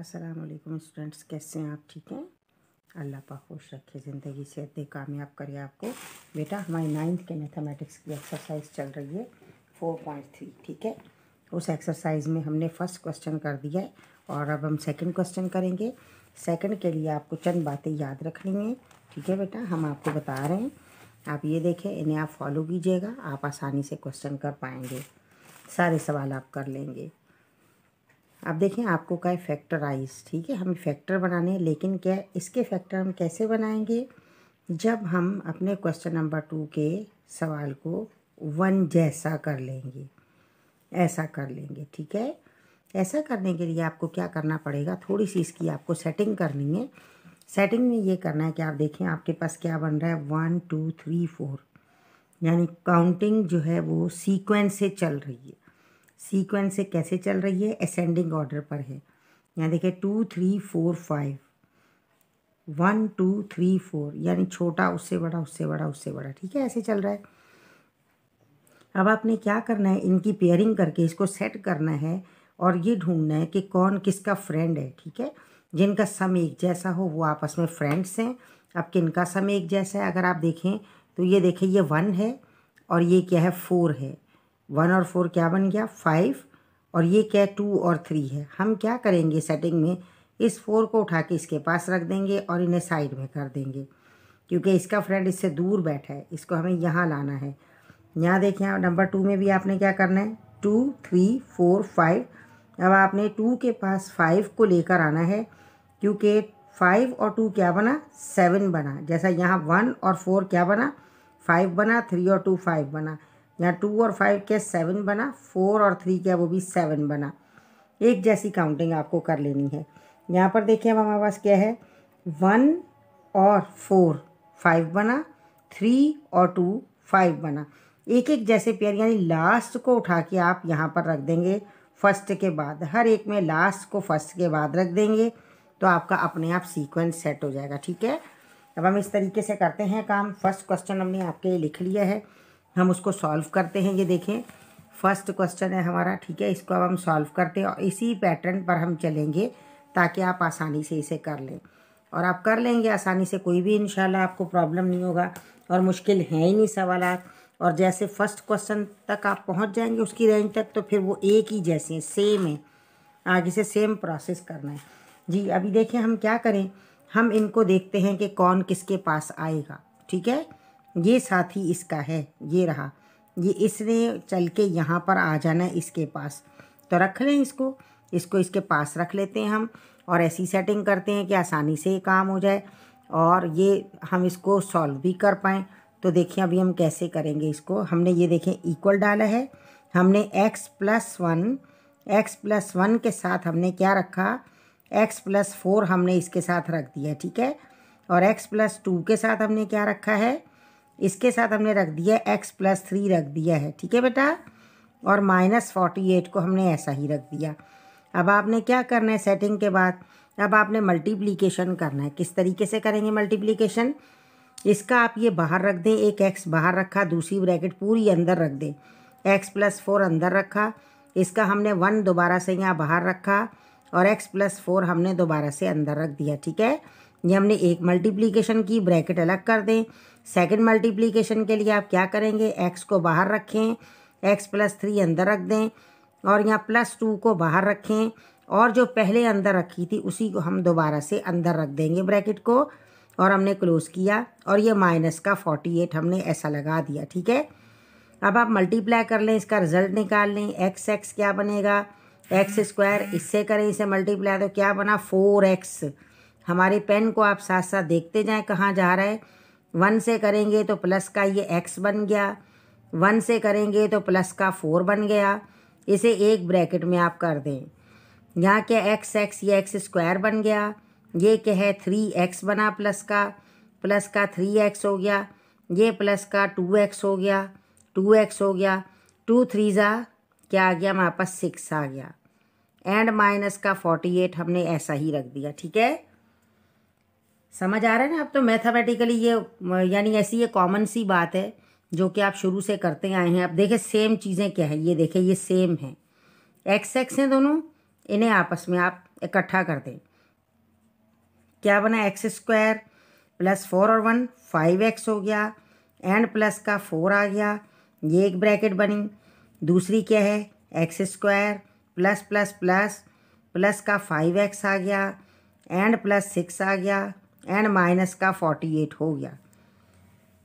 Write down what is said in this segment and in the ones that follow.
अस्सलाम वालेकुम स्टूडेंट्स कैसे हैं आप ठीक हैं अल्लाह पाक खुश रखे ज़िंदगी से दे कामयाब करे आपको बेटा हमारी नाइन्थ के मैथमेटिक्स की एक्सरसाइज चल रही है फोर पॉइंट थ्री ठीक है उस एक्सरसाइज में हमने फर्स्ट क्वेश्चन कर दिया है और अब हम सेकंड क्वेश्चन करेंगे सेकंड के लिए आपको चंद बातें याद रखनी है ठीक है बेटा हम आपको बता रहे हैं आप ये देखें इन्हें आप फॉलो कीजिएगा आप आसानी से क्वेश्चन कर पाएंगे सारे सवाल आप कर लेंगे अब देखें आपको का है फैक्टराइज ठीक है हमें फैक्टर बनाने हैं लेकिन क्या इसके फैक्टर हम कैसे बनाएंगे जब हम अपने क्वेश्चन नंबर टू के सवाल को वन जैसा कर लेंगे ऐसा कर लेंगे ठीक है ऐसा करने के लिए आपको क्या करना पड़ेगा थोड़ी सी इसकी आपको सेटिंग करनी है सेटिंग में ये करना है कि आप देखें आपके पास क्या बन रहा है वन टू थ्री फोर यानी काउंटिंग जो है वो सीक्वेंस से चल रही है सीक्वेंस से कैसे चल रही है असेंडिंग ऑर्डर पर है यहाँ देखिए two three four five one two three four यानी छोटा उससे बड़ा उससे बड़ा उससे बड़ा ठीक है ऐसे चल रहा है अब आपने क्या करना है इनकी पेयरिंग करके इसको सेट करना है और ये ढूंढना है कि कौन किसका फ्रेंड है ठीक है जिनका सम एक जैसा हो वो आपस में फ्रेंड्स हैं अब किनका सम एक जैसा है अगर आप देखें तो ये देखें ये वन है और ये क्या है फोर है वन और फोर क्या बन गया फाइव और ये क्या टू और थ्री है हम क्या करेंगे सेटिंग में इस फोर को उठा के इसके पास रख देंगे और इन्हें साइड में कर देंगे क्योंकि इसका फ्रेंड इससे दूर बैठा है इसको हमें यहाँ लाना है यहाँ देखें आप नंबर टू में भी आपने क्या करना है टू थ्री फोर फाइव अब आपने टू के पास फाइव को लेकर आना है क्योंकि फाइव और टू क्या बना सेवन बना जैसा यहाँ वन और फोर क्या बना फाइव बना थ्री और टू फाइव बना यहाँ टू और फाइव क्या सेवन बना फोर और थ्री क्या वो भी सेवन बना एक जैसी काउंटिंग आपको कर लेनी है यहाँ पर देखिए अब हमारे पास क्या है वन और फोर फाइव बना थ्री और टू फाइव बना एक एक जैसे पेयर यानी लास्ट को उठा के आप यहाँ पर रख देंगे फर्स्ट के बाद हर एक में लास्ट को फर्स्ट के बाद रख देंगे तो आपका अपने आप सीक्वेंस सेट हो जाएगा ठीक है अब हम इस तरीके से करते हैं काम फर्स्ट क्वेश्चन हमने आपके लिख लिया है हम उसको सॉल्व करते हैं ये देखें फर्स्ट क्वेश्चन है हमारा ठीक है इसको अब हम सॉल्व करते हैं और इसी पैटर्न पर हम चलेंगे ताकि आप आसानी से इसे कर लें और आप कर लेंगे आसानी से कोई भी इन आपको प्रॉब्लम नहीं होगा और मुश्किल है ही नहीं सवाल और जैसे फर्स्ट क्वेश्चन तक आप पहुंच जाएंगे उसकी रेंज तक तो फिर वो एक ही जैसे हैं सेम है आगे से सेम प्रोसेस करना है जी अभी देखिए हम क्या करें हम इनको देखते हैं कि कौन किसके पास आएगा ठीक है ये साथी इसका है ये रहा ये इसने चल के यहाँ पर आ जाना है इसके पास तो रख लें इसको इसको इसके पास रख लेते हैं हम और ऐसी सेटिंग करते हैं कि आसानी से ये काम हो जाए और ये हम इसको सॉल्व भी कर पाएँ तो देखिए अभी हम कैसे करेंगे इसको हमने ये देखें इक्वल डाला है हमने X plus one X plus one के साथ हमने क्या रखा एक्स प्लस फोर हमने इसके साथ रख दिया ठीक है और एक्स प्लस टू के साथ हमने क्या रखा है इसके साथ हमने रख दिया एक्स प्लस थ्री रख दिया है ठीक है बेटा और माइनस फोर्टी एट को हमने ऐसा ही रख दिया अब आपने क्या करना है सेटिंग के बाद अब आपने मल्टीप्लीकेशन करना है किस तरीके से करेंगे मल्टीप्लीकेशन इसका आप ये बाहर रख दें एक एक्स बाहर रखा दूसरी ब्रैकेट पूरी अंदर रख दें एक्स प्लस फोर अंदर रखा इसका हमने वन दोबारा से यहाँ बाहर रखा और एक्स प्लस फोर हमने दोबारा से अंदर रख दिया ठीक है ये हमने एक मल्टीप्लीकेशन की ब्रैकेट अलग कर दें सेकंड मल्टीप्लीकेशन के लिए आप क्या करेंगे एक्स को बाहर रखें एक्स प्लस थ्री अंदर रख दें और यहाँ प्लस टू को बाहर रखें और जो पहले अंदर रखी थी उसी को हम दोबारा से अंदर रख देंगे ब्रैकेट को और हमने क्लोज़ किया और ये माइनस का फोर्टी एट हमने ऐसा लगा दिया ठीक है अब आप मल्टीप्लाई कर लें इसका रिज़ल्ट निकाल लें एक्स एक्स क्या बनेगा एक्स स्क्वायर इससे करें इसे मल्टीप्लाई तो क्या बना फोर एक्स हमारे पेन को आप साथ साथ देखते जाएं कहाँ जा रहा है वन से करेंगे तो प्लस का ये एक्स बन गया वन से करेंगे तो प्लस का फोर बन गया इसे एक ब्रैकेट में आप कर दें यहाँ क्या एक्स एक्स ये एक्स स्क्वायर बन गया ये क्या है थ्री एक्स बना प्लस का प्लस का थ्री एक्स हो गया ये प्लस का टू एक्स हो गया टू एक्स हो गया टू थ्री ज़ा क्या आ गया हमारे पास सिक्स आ गया एंड माइनस का फोर्टी एट हमने ऐसा ही रख दिया ठीक है समझ आ रहा है ना अब तो मैथमेटिकली ये यानी ऐसी ये कॉमन सी बात है जो कि आप शुरू से करते आए हैं अब देखें सेम चीज़ें क्या है ये देखें ये सेम है एक्स एक्स हैं दोनों इन्हें आपस में आप इकट्ठा कर दें क्या बना एक्स स्क्वायर प्लस फोर और वन फाइव एक्स हो गया एंड प्लस का फोर आ गया ये एक ब्रैकेट बनी दूसरी क्या है x square plus plus plus plus का फाइव एक्स आ गया एंड प्लस सिक्स आ गया एंड माइनस का फोर्टी एट हो गया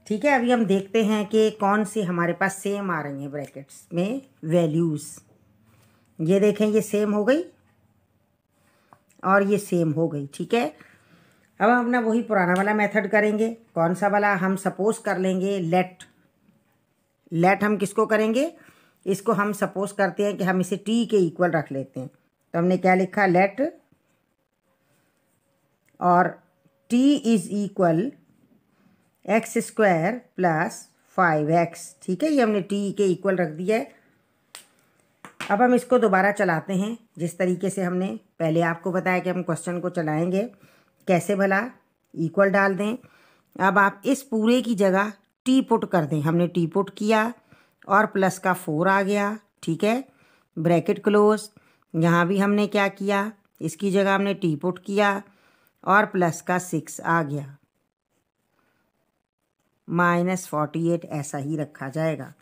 ठीक है अभी हम देखते हैं कि कौन सी हमारे पास सेम आ रही हैं ब्रैकेट्स में वैल्यूज़ ये देखें ये सेम हो गई और ये सेम हो गई ठीक है अब हम अपना वही पुराना वाला मेथड करेंगे कौन सा वाला हम सपोज कर लेंगे लेट लेट हम किसको करेंगे इसको हम सपोज करते हैं कि हम इसे टी के इक्वल रख लेते हैं तो हमने क्या लिखा लेट और T is equal x square plus five X ठीक है ये हमने टी के इक्वल रख दिया है अब हम इसको दोबारा चलाते हैं जिस तरीके से हमने पहले आपको बताया कि हम क्वेश्चन को चलाएंगे कैसे भला इक्वल डाल दें अब आप इस पूरे की जगह टी पुट कर दें हमने टी पुट किया और प्लस का फोर आ गया ठीक है ब्रैकेट क्लोज यहाँ भी हमने क्या किया इसकी जगह हमने टी पुट किया और प्लस का सिक्स आ गया माइनस फोर्टी एट ऐसा ही रखा जाएगा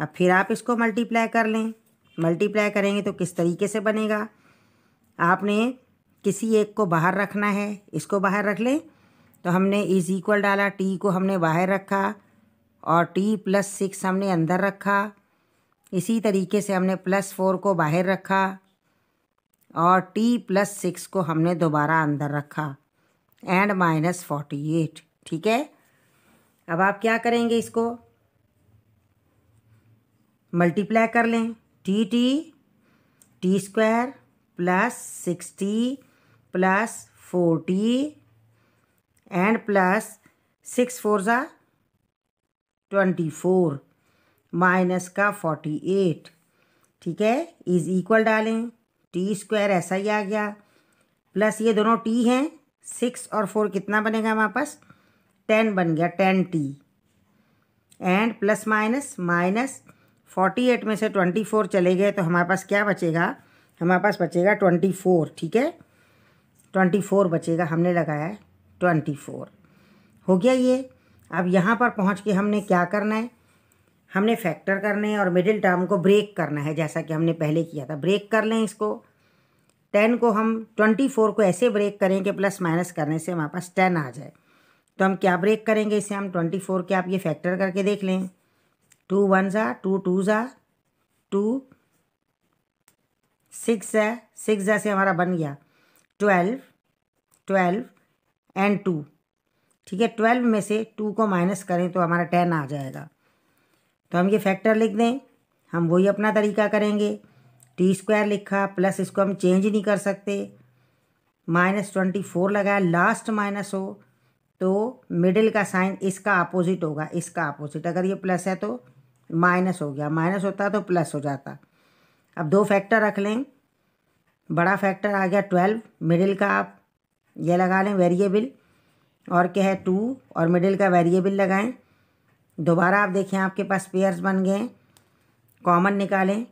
अब फिर आप इसको मल्टीप्लाई कर लें मल्टीप्लाई करेंगे तो किस तरीके से बनेगा आपने किसी एक को बाहर रखना है इसको बाहर रख लें तो हमने इज इक्वल डाला टी को हमने बाहर रखा और टी प्लस सिक्स हमने अंदर रखा इसी तरीके से हमने प्लस फोर को बाहर रखा और टी प्लस सिक्स को हमने दोबारा अंदर रखा एंड माइनस फोर्टी एट ठीक है अब आप क्या करेंगे इसको मल्टीप्लाई कर लें T T T square plus sixty plus forty and plus six four ज़ा ट्वेंटी फोर माइनस का फोर्टी एट ठीक है इज़ इक्वल डालें टी स्क्वायर ऐसा ही आ गया प्लस ये दोनों टी हैं सिक्स और फोर कितना बनेगा हमारे पास टेन बन गया ten T and plus minus minus forty eight में से ट्वेंटी फोर चले गए तो हमारे पास क्या बचेगा हमारे पास बचेगा ट्वेंटी फोर ठीक है ट्वेंटी फोर बचेगा हमने लगाया है ट्वेंटी फोर हो गया ये अब यहाँ पर पहुँच के हमने क्या करना है हमने फैक्टर करने हैं और मिडिल टर्म को ब्रेक करना है जैसा कि हमने पहले किया था ब्रेक कर लें इसको टेन को हम ट्वेंटी फोर को ऐसे ब्रेक करें कि प्लस माइनस करने से हमारे पास टेन आ जाए तो हम क्या ब्रेक करेंगे इसे हम ट्वेंटी फोर के आप ये फैक्टर करके देख लें टू वन ज़ा टू टू ज़ा टू सिक्स है सिक्स ज़ा से हमारा बन गया ट्वेल्व ट्वेल्व एंड टू ठीक है ट्वेल्व में से टू को माइनस करें तो हमारा टेन आ जाएगा तो हम ये फैक्टर लिख दें हम वही अपना तरीका करेंगे टी स्क्वायर लिखा प्लस इसको हम चेंज नहीं कर सकते माइनस ट्वेंटी फोर लगाया लास्ट माइनस हो तो मिडिल का साइन इसका अपोजिट होगा इसका अपोजिट अगर ये प्लस है तो माइनस हो गया माइनस होता तो प्लस हो जाता अब दो फैक्टर रख लें बड़ा फैक्टर आ गया ट्वेल्व मिडिल का आप ये लगा लें वेरिएबल और क्या है टू और मिडिल का वेरिएबल लगाएं दोबारा आप देखें आपके पास पेयर्स बन गए कॉमन निकालें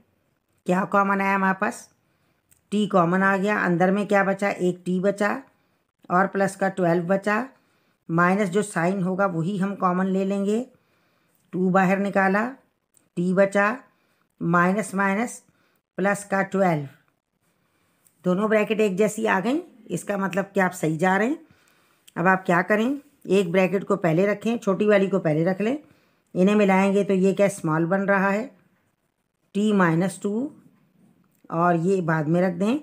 क्या कॉमन आया हमारे पास टी कॉमन आ गया अंदर में क्या बचा एक टी बचा और प्लस का ट्वेल्व बचा माइनस जो साइन होगा वही हम कॉमन ले लेंगे टू बाहर निकाला टी बचा माइनस माइनस प्लस का ट्वेल्व दोनों ब्रैकेट एक जैसी आ गई इसका मतलब कि आप सही जा रहे हैं अब आप क्या करें एक ब्रैकेट को पहले रखें छोटी वाली को पहले रख लें इन्हें मिलाएंगे तो ये क्या स्मॉल बन रहा है टी माइनस टू और ये बाद में रख दें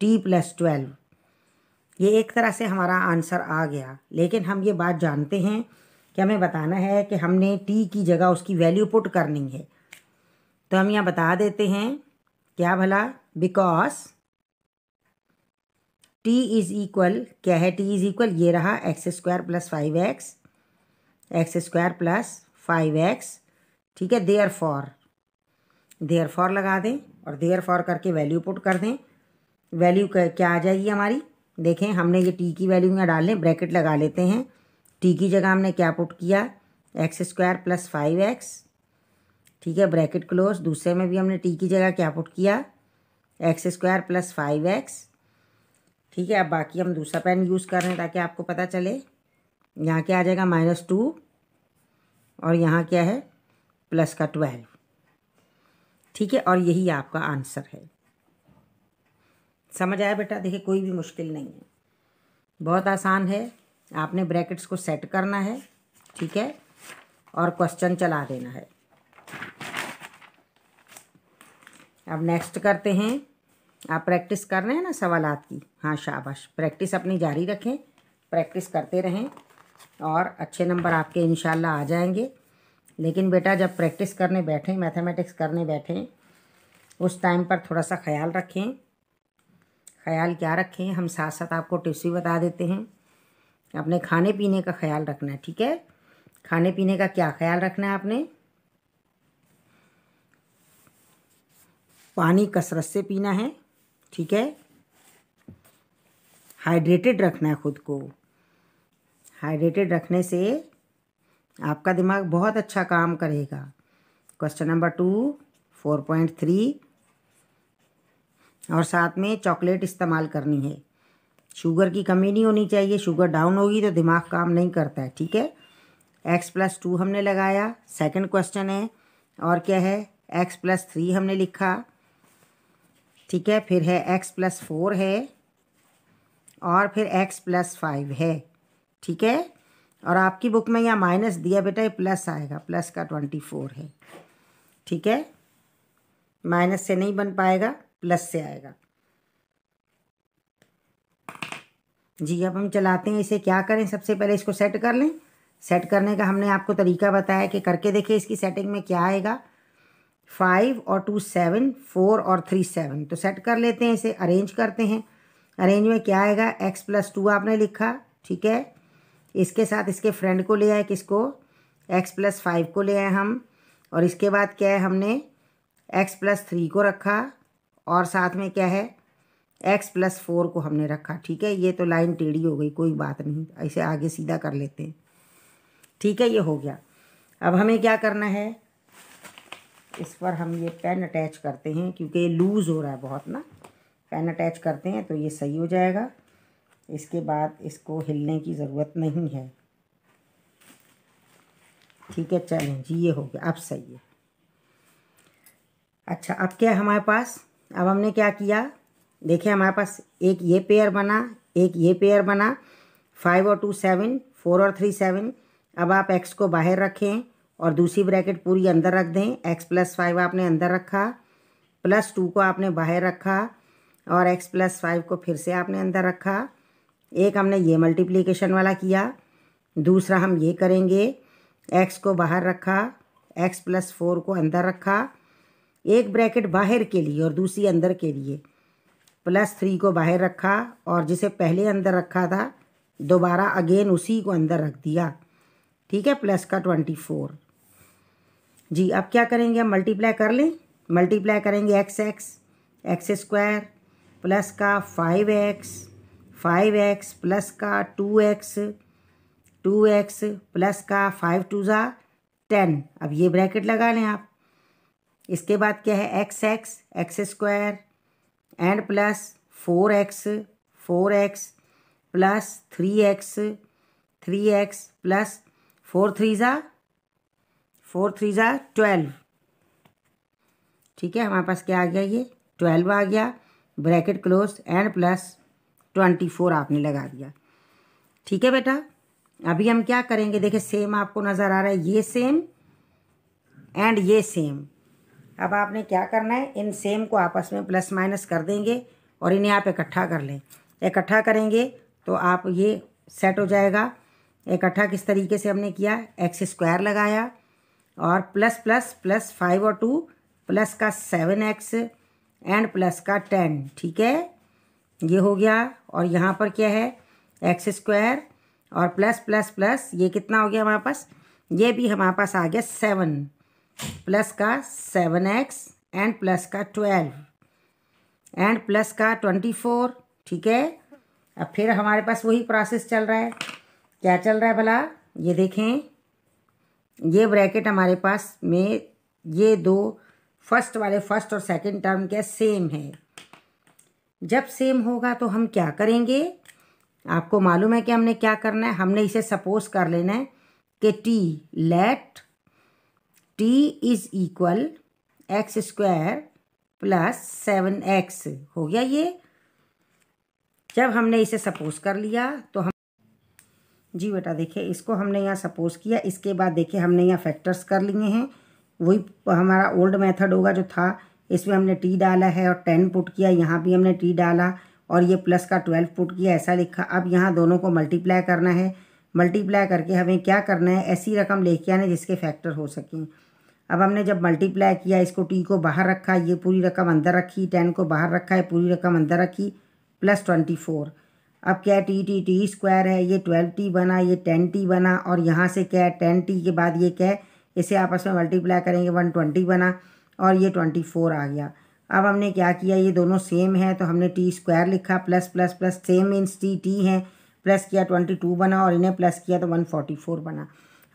टी प्लस ट्वेल्व ये एक तरह से हमारा आंसर आ गया लेकिन हम ये बात जानते हैं कि हमें बताना है कि हमने टी की जगह उसकी वैल्यू पुट करनी है तो हम यहाँ बता देते हैं क्या भला बिकॉज टी इज़ इक्वल क्या है टी इज़ इक्वल ये रहा X square plus five X x square plus five X ठीक है देयर फॉर देयर फॉर लगा दें और देयर फॉर करके वैल्यू पुट कर दें वैल्यू क्या आ जाएगी हमारी देखें हमने ये टी की वैल्यू यहाँ डाल लें ब्रैकेट लगा लेते हैं टी की जगह हमने क्या पुट किया x square plus five X ठीक है ब्रैकेट क्लोज दूसरे में भी हमने टी की जगह क्या पुट किया x square plus five X ठीक है अब बाकी हम दूसरा पेन यूज़ कर रहे हैं ताकि आपको पता चले यहाँ क्या आ जाएगा माइनस टू और यहाँ क्या है प्लस का ट्वेल्व ठीक है और यही आपका आंसर है समझ आया बेटा देखिए कोई भी मुश्किल नहीं है बहुत आसान है आपने ब्रैकेट्स को सेट करना है ठीक है और क्वेश्चन चला देना है अब नेक्स्ट करते हैं आप प्रैक्टिस कर रहे हैं ना सवालत की हाँ शाबाश प्रैक्टिस अपनी जारी रखें प्रैक्टिस करते रहें और अच्छे नंबर आपके इन आ जाएंगे लेकिन बेटा जब प्रैक्टिस करने बैठें मैथमेटिक्स करने बैठें उस टाइम पर थोड़ा सा ख्याल रखें ख्याल क्या रखें हम साथ साथ आपको टिप्स भी बता देते हैं अपने खाने पीने का ख्याल रखना है ठीक है खाने पीने का क्या ख्याल रखना है आपने पानी कसरत से पीना है ठीक है हाइड्रेटेड रखना है खुद को हाइड्रेटेड रखने से आपका दिमाग बहुत अच्छा काम करेगा question number two four point three और साथ में चॉकलेट इस्तेमाल करनी है शुगर की कमी नहीं होनी चाहिए शुगर डाउन होगी तो दिमाग काम नहीं करता है ठीक है एक्स प्लस टू हमने लगाया सेकंड क्वेश्चन है और क्या है एक्स प्लस थ्री हमने लिखा ठीक है फिर है एक्स प्लस फोर है और फिर एक्स प्लस फाइव है ठीक है और आपकी बुक में यहाँ माइनस दिया बेटा ये प्लस आएगा प्लस का ट्वेंटी फोर है ठीक है माइनस से नहीं बन पाएगा प्लस से आएगा जी अब हम चलाते हैं इसे क्या करें सबसे पहले इसको सेट कर लें सेट करने का हमने आपको तरीका बताया कि करके देखिए इसकी सेटिंग में क्या आएगा फाइव और टू सेवन फोर और थ्री सेवन तो सेट कर लेते हैं इसे अरेंज करते हैं अरेंज में क्या आएगा एक्स प्लस टू आपने लिखा ठीक है इसके साथ इसके फ्रेंड को ले आए किसको एक्स प्लस फाइव को ले आए हम और इसके बाद क्या है हमने एक्स प्लस थ्री को रखा और साथ में क्या है एक्स प्लस फोर को हमने रखा ठीक है ये तो लाइन टेढ़ी हो गई कोई बात नहीं ऐसे आगे सीधा कर लेते हैं ठीक है ये हो गया अब हमें क्या करना है इस पर हम ये पेन अटैच करते हैं क्योंकि ये लूज़ हो रहा है बहुत ना पेन अटैच करते हैं तो ये सही हो जाएगा इसके बाद इसको हिलने की ज़रूरत नहीं है ठीक है चलें जी ये हो गया अब सही है अच्छा अब क्या हमारे पास अब हमने क्या किया देखिए हमारे पास एक ये पेयर बना एक ये पेयर बना फाइव और टू सेवन फोर और थ्री सेवन अब आप एक्स को बाहर रखें और दूसरी ब्रैकेट पूरी अंदर रख दें एक्स प्लस फाइव आपने अंदर रखा प्लस टू को आपने बाहर रखा और एक्स प्लस फाइव को फिर से आपने अंदर रखा एक हमने ये मल्टीप्लिकेशन वाला किया दूसरा हम ये करेंगे एक्स को बाहर रखा एक्स प्लस फोर को अंदर रखा एक ब्रैकेट बाहर के लिए और दूसरी अंदर के लिए प्लस थ्री को बाहर रखा और जिसे पहले अंदर रखा था दोबारा अगेन उसी को अंदर रख दिया ठीक है प्लस का ट्वेंटी फोर जी अब क्या करेंगे हम मल्टीप्लाई कर लें मल्टीप्लाई करेंगे x x x square plus का five x five x plus का two x two x plus का फाइव टू ज़ा टेन अब ये ब्रैकेट लगा लें आप इसके बाद क्या है x x x square and plus four x four x plus three x three x plus four three ज़ा फोर थ्री ज़ा ट्वेल्व ठीक है हमारे पास क्या आ गया ये ट्वेल्व आ गया bracket close and plus twenty four आपने लगा दिया ठीक है बेटा अभी हम क्या करेंगे देखिए सेम आपको नज़र आ रहा है ये सेम एंड ये सेम अब आपने क्या करना है इन सेम को आपस में प्लस माइनस कर देंगे और इन्हें आप इकट्ठा कर लें इकट्ठा करेंगे तो आप ये सेट हो जाएगा इकट्ठा किस तरीके से हमने किया एक्स स्क्वायर लगाया और प्लस प्लस प्लस फाइव और टू प्लस का सेवन एक्स एंड प्लस का टेन ठीक है ये हो गया और यहाँ पर क्या है एक्स स्क्वायर और प्लस प्लस प्लस ये कितना हो गया हमारे पास ये भी हमारे पास आ गया सेवन प्लस का सेवन एक्स एंड प्लस का ट्वेल्व एंड प्लस का ट्वेंटी फोर ठीक है अब फिर हमारे पास वही प्रोसेस चल रहा है क्या चल रहा है भला ये देखें ये ब्रैकेट हमारे पास में ये दो फर्स्ट वाले फर्स्ट और सेकंड टर्म के सेम है जब सेम होगा तो हम क्या करेंगे आपको मालूम है कि हमने क्या करना है हमने इसे सपोज कर लेना है कि t let t is equal x square plus seven x हो गया ये जब हमने इसे सपोज कर लिया तो हम जी बेटा देखिए इसको हमने यहाँ सपोज किया इसके बाद देखिए हमने यहाँ फैक्टर्स कर लिए हैं वही हमारा ओल्ड मेथड होगा जो था इसमें हमने टी डाला है और टेन पुट किया यहाँ भी हमने टी डाला और ये प्लस का ट्वेल्व पुट किया ऐसा लिखा अब यहाँ दोनों को मल्टीप्लाई करना है मल्टीप्लाई करके हमें क्या करना है ऐसी रकम लेके आना जिसके फैक्टर हो सकें अब हमने जब मल्टीप्लाई किया इसको टी को बाहर रखा ये पूरी रकम अंदर रखी टेन को बाहर रखा है पूरी रकम अंदर रखी प्लस ट्वेंटी फोर अब क्या टी टी टी स्क्वायर है ये ट्वेल्व टी बना ये टेन टी बना और यहाँ से क्या है टेन टी के बाद ये क्या है इसे आपस में मल्टीप्लाई करेंगे वन ट्वेंटी बना और ये ट्वेंटी फोर आ गया अब हमने क्या किया ये दोनों सेम है तो हमने टी स्क्वायर लिखा plus plus plus same means t t है प्लस किया ट्वेंटी टू बना और इन्हें प्लस किया तो वन फोर्टी फोर बना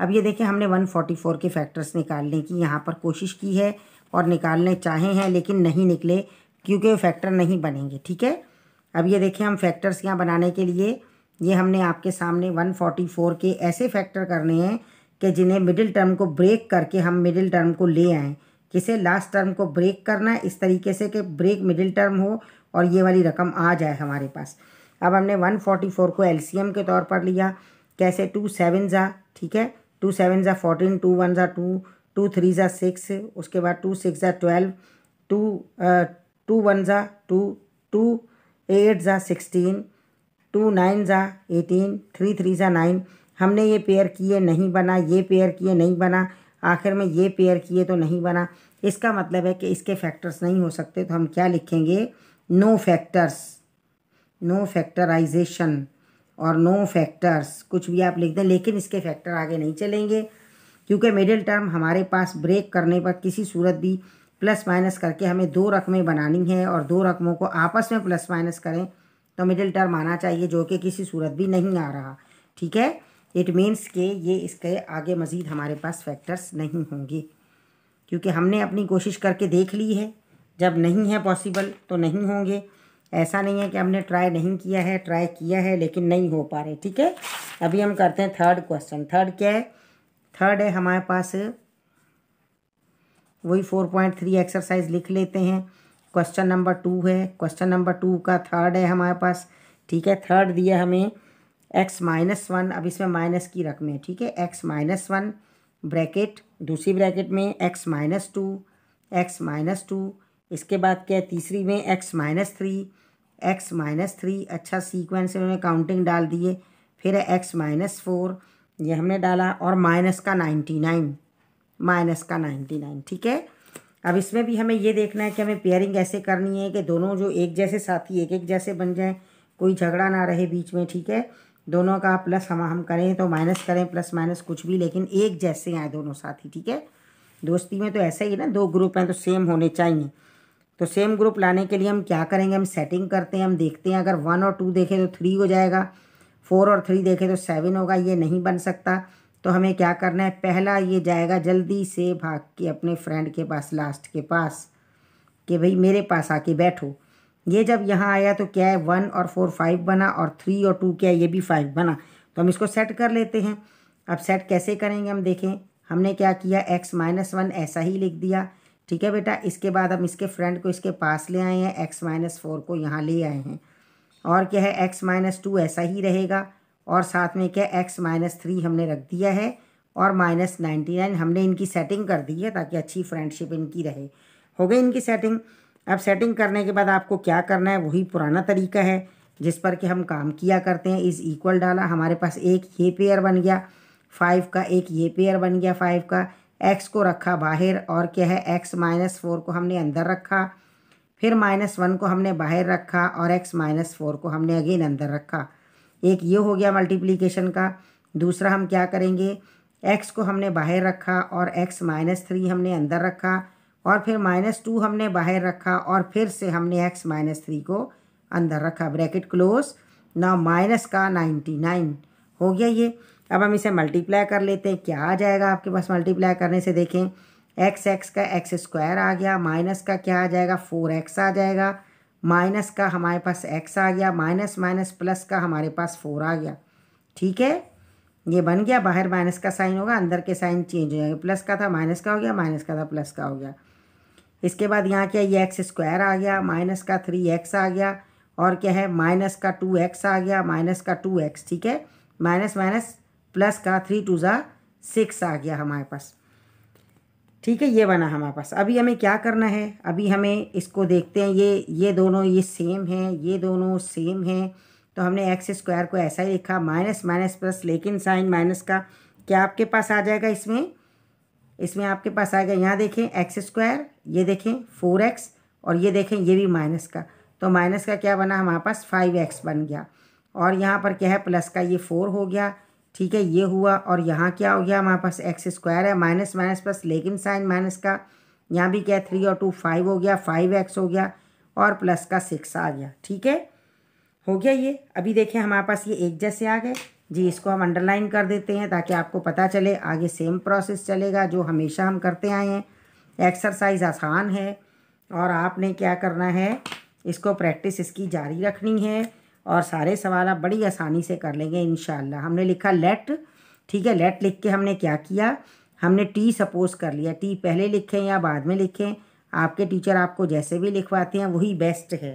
अब ये देखें हमने वन फोर्टी फोर के फैक्टर्स निकालने की यहाँ पर कोशिश की है और निकालने चाहे हैं लेकिन नहीं निकले क्योंकि फैक्टर नहीं बनेंगे ठीक है अब ये देखें हम फैक्टर्स यहाँ बनाने के लिए ये हमने आपके सामने वन फोर्टी फोर के ऐसे फैक्टर करने हैं कि जिन्हें मिडिल टर्म को ब्रेक करके हम मिडिल टर्म को ले आएँ किसे लास्ट टर्म को ब्रेक करना है इस तरीके से कि ब्रेक मिडिल टर्म हो और ये वाली रकम आ जाए हमारे पास अब हमने वन फोर्टी फोर को एलसीएम के तौर पर लिया कैसे टू सेवन ज़ा ठीक है टू सेवन ज़ा फोर्टीन टू वन ज़ा टू टू थ्री ज़ा सिक्स उसके बाद टू सिक्स ज़ा ट्वेल्व टू टू वन ज़ा टू टू एट ज़ा सिक्सटीन टू नाइन ज़ा एटीन थ्री थ्री ज़ा नाइन हमने ये पेयर किए नहीं बना ये पेयर किए नहीं बना आखिर में ये पेयर किए तो नहीं बना इसका मतलब है कि इसके फैक्टर्स नहीं हो सकते तो हम क्या लिखेंगे नो फैक्टर्स नो फैक्टराइजेशन और नो फैक्टर्स कुछ भी आप लिख दें लेकिन इसके फैक्टर आगे नहीं चलेंगे क्योंकि मिडिल टर्म हमारे पास ब्रेक करने पर किसी सूरत भी प्लस माइनस करके हमें दो रकमें बनानी है और दो रकमों को आपस में प्लस माइनस करें तो मिडिल टर्म आना चाहिए जो कि किसी सूरत भी नहीं आ रहा ठीक है इट मीन्स के ये इसके आगे मज़ीद हमारे पास फैक्टर्स नहीं होंगे क्योंकि हमने अपनी कोशिश करके देख ली है जब नहीं है पॉसिबल तो नहीं होंगे ऐसा नहीं है कि हमने ट्राई नहीं किया है ट्राई किया है लेकिन नहीं हो पा रहे ठीक है अभी हम करते हैं थर्ड क्वेश्चन थर्ड क्या है थर्ड है हमारे पास वही फोर पॉइंट थ्री एक्सरसाइज लिख लेते हैं क्वेश्चन नंबर टू है क्वेश्चन नंबर टू का थर्ड है हमारे पास ठीक है थर्ड दिया हमें एक्स माइनस वन अब इसमें माइनस की रकम है ठीक है एक्स माइनस वन ब्रैकेट दूसरी ब्रैकेट में x minus two x minus two इसके बाद क्या है तीसरी में x minus three x minus three अच्छा सीक्वेंस में काउंटिंग डाल दिए फिर है एक्स माइनस फोर ये हमने डाला और माइनस का नाइन्टी नाइन माइनस का नाइन्टी नाइन ठीक है अब इसमें भी हमें ये देखना है कि हमें पेयरिंग ऐसे करनी है कि दोनों जो एक जैसे साथी एक एक जैसे बन जाएँ कोई झगड़ा ना रहे बीच में ठीक है दोनों का प्लस हम हम करें तो माइनस करें प्लस माइनस कुछ भी लेकिन एक जैसे आए दोनों साथी ठीक है दोस्ती में तो ऐसा ही ना दो ग्रुप हैं तो सेम होने चाहिए तो सेम ग्रुप लाने के लिए हम क्या करेंगे हम सेटिंग करते हैं हम देखते हैं अगर वन और टू देखें तो थ्री हो जाएगा फोर और थ्री देखें तो सेवन होगा ये नहीं बन सकता तो हमें क्या करना है पहला ये जाएगा जल्दी से भाग के अपने फ्रेंड के पास लास्ट के पास कि भाई मेरे पास आके बैठो ये जब यहाँ आया तो क्या है वन और फोर फाइव बना और थ्री और टू क्या है ये भी फाइव बना तो हम इसको सेट कर लेते हैं अब सेट कैसे करेंगे हम देखें हमने क्या किया एक्स माइनस वन ऐसा ही लिख दिया ठीक है बेटा इसके बाद हम इसके फ्रेंड को इसके पास ले आए हैं एक्स माइनस फोर को यहाँ ले आए हैं और क्या है एक्स माइनस टू ऐसा ही रहेगा और साथ में क्या एक्स माइनस थ्री हमने रख दिया है और माइनस नाइन्टी नाइन हमने इनकी सेटिंग कर दी है ताकि अच्छी फ्रेंडशिप इनकी रहे हो गई इनकी सेटिंग अब सेटिंग करने के बाद आपको क्या करना है वही पुराना तरीका है जिस पर कि हम काम किया करते हैं इज़ इक्वल डाला हमारे पास एक ये पेयर बन गया फाइव का एक ये पेयर बन गया फाइव का एक्स को रखा बाहर और क्या है एक्स माइनस फोर को हमने अंदर रखा फिर माइनस वन को हमने बाहर रखा और एक्स माइनस फोर को हमने अगेन अंदर रखा एक ये हो गया मल्टीप्लीकेशन का दूसरा हम क्या करेंगे एक्स को हमने बाहर रखा और एक्स माइनस थ्री हमने अंदर रखा और फिर माइनस टू हमने बाहर रखा और फिर से हमने एक्स माइनस थ्री को अंदर रखा ब्रैकेट क्लोज ना माइनस का नाइन्टी नाइन हो गया ये अब हम इसे मल्टीप्लाई कर लेते हैं क्या आ जाएगा आपके पास मल्टीप्लाई करने से देखें एक्स एक्स का एक्स स्क्वायर आ गया माइनस का क्या आ जाएगा फोर एक्स आ जाएगा माइनस का हमारे पास एक्स आ गया माइनस माइनस प्लस का हमारे पास फोर आ गया ठीक है ये बन गया बाहर माइनस का साइन होगा अंदर के साइन चेंज हो जाएंगे प्लस का था माइनस का हो गया माइनस का था प्लस का हो गया इसके बाद यहाँ क्या ये एक्स स्क्वायर आ गया माइनस का थ्री एक्स आ गया और क्या है माइनस का टू एक्स आ गया माइनस का टू एक्स ठीक है माइनस माइनस प्लस का थ्री टू ज़ा सिक्स आ गया हमारे पास ठीक है ये बना हमारे पास अभी हमें क्या करना है अभी हमें इसको देखते हैं ये ये दोनों ये सेम हैं ये दोनों सेम हैं तो हमने एक्स स्क्वायर को ऐसा ही लिखा माइनस माइनस प्लस लेकिन साइन माइनस का क्या आपके पास आ जाएगा इसमें इसमें आपके पास आएगा यहाँ देखें एक्स स्क्वायर ये देखें फोर एक्स और ये देखें ये भी माइनस का तो माइनस का क्या बना हमारे पास फाइव एक्स बन गया और यहाँ पर क्या है प्लस का ये फोर हो गया ठीक है ये हुआ और यहाँ क्या हो गया हमारे पास एक्स स्क्वायर है माइनस माइनस प्लस लेकिन साइन माइनस का यहाँ भी क्या है थ्री और टू फाइव हो गया फाइव एक्स हो गया और प्लस का सिक्स आ गया ठीक है हो गया ये अभी देखें हमारे पास ये एक जैसे आ गए जी इसको हम अंडरलाइन कर देते हैं ताकि आपको पता चले आगे सेम प्रोसेस चलेगा जो हमेशा हम करते आए हैं एक्सरसाइज आसान है और आपने क्या करना है इसको प्रैक्टिस इसकी जारी रखनी है और सारे सवाल आप बड़ी आसानी से कर लेंगे इन हमने लिखा लेट ठीक है लेट लिख के हमने क्या किया हमने टी सपोज कर लिया टी पहले लिखें या बाद में लिखें आपके टीचर आपको जैसे भी लिखवाते हैं वही बेस्ट है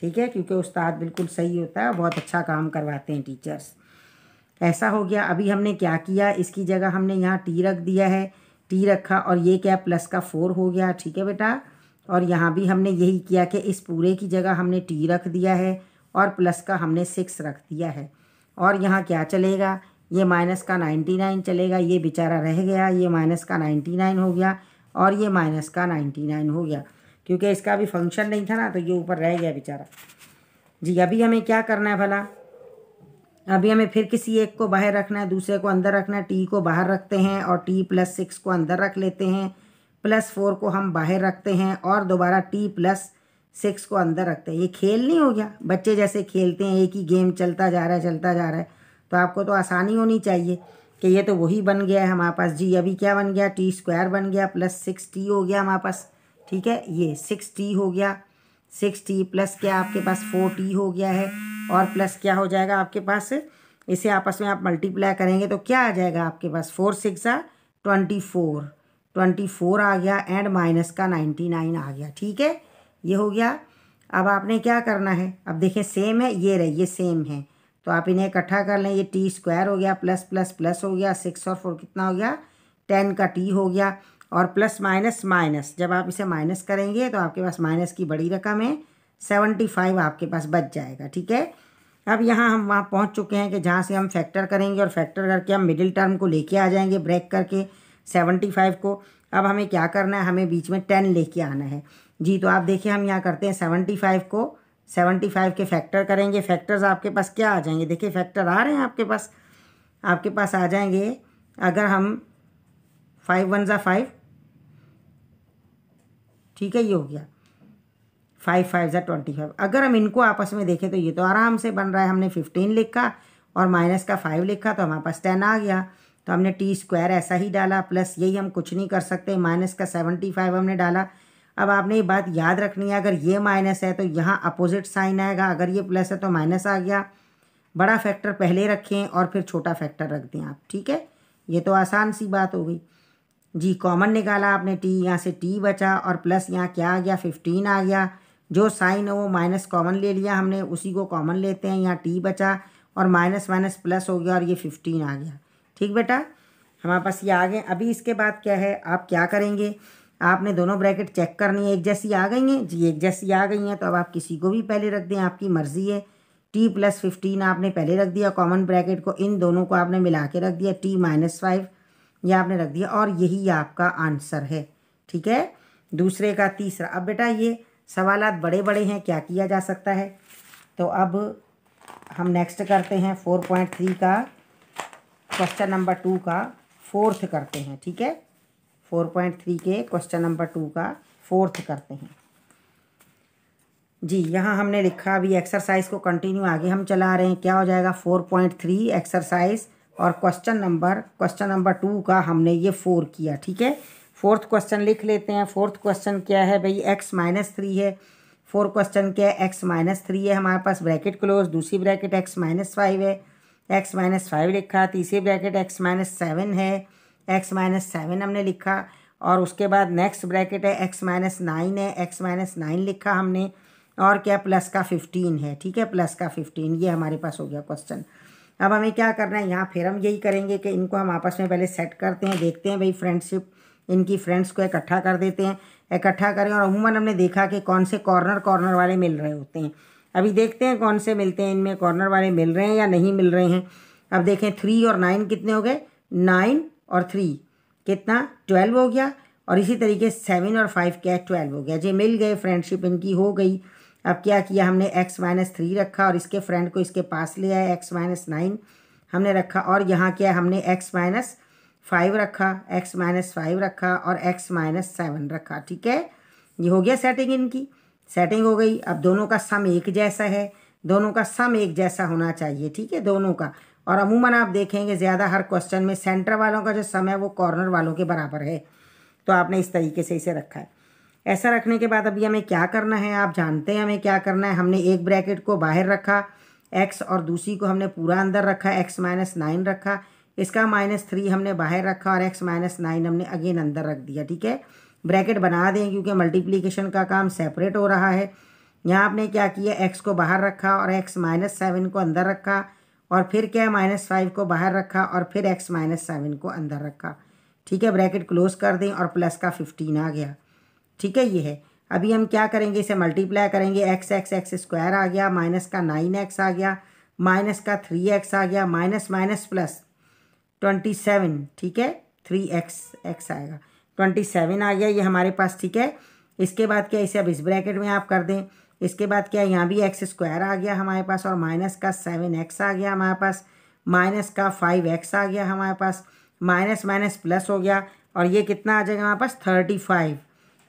ठीक है क्योंकि उस्ताद बिल्कुल सही होता है बहुत अच्छा काम करवाते हैं टीचर्स ऐसा हो गया अभी हमने क्या किया इसकी जगह हमने यहाँ टी रख दिया है टी रखा और ये क्या प्लस का फोर हो गया ठीक है बेटा और यहाँ भी हमने यही किया कि इस पूरे की जगह हमने टी रख दिया है और प्लस का हमने सिक्स रख दिया है और यहाँ क्या चलेगा ये माइनस का नाइन्टी नाइन चलेगा ये बेचारा रह गया ये माइनस का नाइन्टी नाइन हो गया और ये माइनस का नाइन्टी नाइन हो गया क्योंकि इसका अभी फंक्शन नहीं था ना तो ये ऊपर रह गया बेचारा जी अभी हमें क्या करना है भला अभी हमें फिर किसी एक को बाहर रखना है दूसरे को अंदर रखना है टी को बाहर रखते हैं और टी प्लस सिक्स को अंदर रख लेते हैं प्लस फोर को हम बाहर रखते हैं और दोबारा टी प्लस सिक्स को अंदर रखते हैं ये खेल नहीं हो गया बच्चे जैसे खेलते हैं एक ही गेम चलता जा रहा है चलता जा रहा है तो आपको तो आसानी होनी चाहिए कि ये तो वही बन गया है हमारे पास जी अभी क्या बन गया टी स्क्वायर बन गया प्लस सिक्स टी हो गया हमारे पास ठीक है ये सिक्स टी हो गया सिक्सटी प्लस क्या आपके पास फोर्टी हो गया है और प्लस क्या हो जाएगा आपके पास इसे आपस में आप मल्टीप्लाई करेंगे तो क्या आ जाएगा आपके पास फोर सिक्स आ ट्वेंटी फोर ट्वेंटी फोर आ गया एंड माइनस का नाइन्टी नाइन आ गया ठीक है ये हो गया अब आपने क्या करना है अब देखें सेम है ये रही ये सेम है तो आप इन्हें इकट्ठा कर लें ये टी स्क्वायर हो गया प्लस प्लस प्लस हो गया सिक्स और फोर कितना हो गया टेन का टी हो गया और प्लस माइनस माइनस जब आप इसे माइनस करेंगे तो आपके पास माइनस की बड़ी रकम है सेवेंटी फाइव आपके पास बच जाएगा ठीक है अब यहाँ हम वहाँ पहुँच चुके हैं कि जहाँ से हम फैक्टर करेंगे और फैक्टर करके हम मिडिल टर्म को लेके आ जाएंगे ब्रेक करके सेवेंटी फाइव को अब हमें क्या करना है हमें बीच में टेन लेके आना है जी तो आप देखिए हम यहाँ करते हैं सेवेंटी फाइव को सेवेंटी फाइव के फैक्टर करेंगे फैक्टर्स आपके पास क्या आ जाएंगे देखिए फैक्टर आ रहे हैं आपके पास आपके पास आ जाएंगे अगर हम फाइव वन ज़ा फाइव ठीक है ये हो गया फाइव फाइव ज़ा ट्वेंटी फाइव अगर हम इनको आपस में देखें तो ये तो आराम से बन रहा है हमने फिफ्टीन लिखा और माइनस का फाइव लिखा तो हमारे पास टेन आ गया तो हमने टी स्क्वायर ऐसा ही डाला प्लस यही हम कुछ नहीं कर सकते माइनस का सेवेंटी फाइव हमने डाला अब आपने ये बात याद रखनी है अगर ये माइनस है तो यहाँ अपोजिट साइन आएगा अगर ये प्लस है तो माइनस आ गया बड़ा फैक्टर पहले रखें और फिर छोटा फैक्टर रख दें आप ठीक है ये तो आसान सी बात हो गई जी कॉमन निकाला आपने टी यहाँ से टी बचा और प्लस यहाँ क्या आ गया फिफ्टीन आ गया जो साइन है वो माइनस कॉमन ले लिया हमने उसी को कॉमन लेते हैं यहाँ टी बचा और माइनस माइनस प्लस हो गया और ये फिफ्टीन आ गया ठीक बेटा हमारे पास ये आ गए अभी इसके बाद क्या है आप क्या करेंगे आपने दोनों ब्रैकेट चेक करनी है एक जैसी आ गई हैं जी एक जैसी आ गई हैं तो अब आप किसी को भी पहले रख दें आपकी मर्ज़ी है टी प्लस फिफ्टीन आपने पहले रख दिया कॉमन ब्रैकेट को इन दोनों को आपने मिला के रख दिया टी माइनस फाइव ये आपने रख दिया और यही आपका आंसर है ठीक है दूसरे का तीसरा अब बेटा ये सवाल बड़े बड़े हैं क्या किया जा सकता है तो अब हम नेक्स्ट करते हैं फोर पॉइंट थ्री का क्वेश्चन नंबर टू का फोर्थ करते हैं ठीक है फोर पॉइंट थ्री के क्वेश्चन नंबर टू का फोर्थ करते हैं जी यहाँ हमने लिखा अभी एक्सरसाइज को कंटिन्यू आगे हम चला रहे हैं क्या हो जाएगा फोर पॉइंट थ्री एक्सरसाइज और question number question number two का हमने ये फोर किया ठीक है फोर्थ क्वेश्चन लिख लेते हैं फोर्थ क्वेश्चन क्या है भाई एक्स माइनस थ्री है फोर क्वेश्चन क्या है एक्स माइनस थ्री है हमारे पास ब्रैकेट क्लोज दूसरी ब्रैकेट एक्स माइनस फाइव है एक्स माइनस फाइव लिखा तीसरी ब्रैकेट एक्स माइनस सेवन है एक्स माइनस सेवन हमने लिखा और उसके बाद नेक्स्ट ब्रैकेट है एक्स माइनस नाइन है एक्स माइनस नाइन लिखा हमने और क्या प्लस का फिफ्टीन है ठीक है प्लस का फिफ्टीन ये हमारे पास हो गया क्वेश्चन अब हमें क्या करना है यहाँ फिर हम यही करेंगे कि इनको हम आपस में पहले सेट करते हैं देखते हैं भाई फ्रेंडशिप इनकी फ्रेंड्स को इकट्ठा कर देते हैं इकट्ठा करें और अमूमन हमने देखा कि कौन से कॉर्नर कॉर्नर वाले मिल रहे होते हैं अभी देखते हैं कौन से मिलते हैं इनमें कॉर्नर वाले मिल रहे हैं या नहीं मिल रहे हैं अब देखें थ्री और नाइन कितने हो गए नाइन और थ्री कितना ट्वेल्व हो गया और इसी तरीके सेवन और फाइव क्या ट्वेल्व हो गया जी मिल गए फ्रेंडशिप इनकी हो गई अब क्या किया हमने एक्स माइनस थ्री रखा और इसके फ्रेंड को इसके पास ले आया एक्स माइनस नाइन हमने रखा और यहाँ क्या हमने एक्स माइनस फाइव रखा एक्स माइनस फाइव रखा और एक्स माइनस सेवन रखा ठीक है ये हो गया सेटिंग इनकी सेटिंग हो गई अब दोनों का सम एक जैसा है दोनों का सम एक जैसा होना चाहिए ठीक है दोनों का और अमूमन आप देखेंगे ज़्यादा हर क्वेश्चन में सेंटर वालों का जो सम है वो कॉर्नर वालों के बराबर है तो आपने इस तरीके से इसे रखा है ऐसा रखने के बाद अभी हमें क्या करना है आप जानते हैं हमें क्या करना है हमने एक ब्रैकेट को बाहर रखा एक्स और दूसरी को हमने पूरा अंदर रखा एक्स माइनस नाइन रखा इसका माइनस थ्री हमने बाहर रखा और एक्स माइनस नाइन हमने अगेन अंदर रख दिया ठीक है ब्रैकेट बना दें क्योंकि मल्टीप्लीकेशन का काम सेपरेट हो रहा है यहाँ आपने क्या किया एक्स को बाहर रखा और एक्स माइनस सेवन को अंदर रखा और फिर क्या है माइनस फाइव को बाहर रखा और फिर एक्स माइनस सेवन को अंदर रखा ठीक है ब्रैकेट क्लोज कर दें और प्लस का फिफ्टीन आ गया ठीक है ये है अभी हम क्या करेंगे इसे मल्टीप्लाई करेंगे एक्स एक्स एक्स स्क्वायर आ गया माइनस का नाइन एक्स आ गया माइनस का थ्री एक्स आ गया minus minus plus twenty seven ठीक है थ्री एक्स एक्स आएगा ट्वेंटी सेवन आ गया ये हमारे पास ठीक है इसके बाद क्या इसे अब इस ब्रैकेट में आप कर दें इसके बाद क्या यहाँ भी एक्स स्क्वायर आ गया हमारे पास और माइनस का सेवन एक्स आ गया हमारे पास माइनस का फाइव एक्स आ गया हमारे पास माइनस माइनस प्लस हो गया और ये कितना आ जाएगा हमारे पास थर्टी फाइव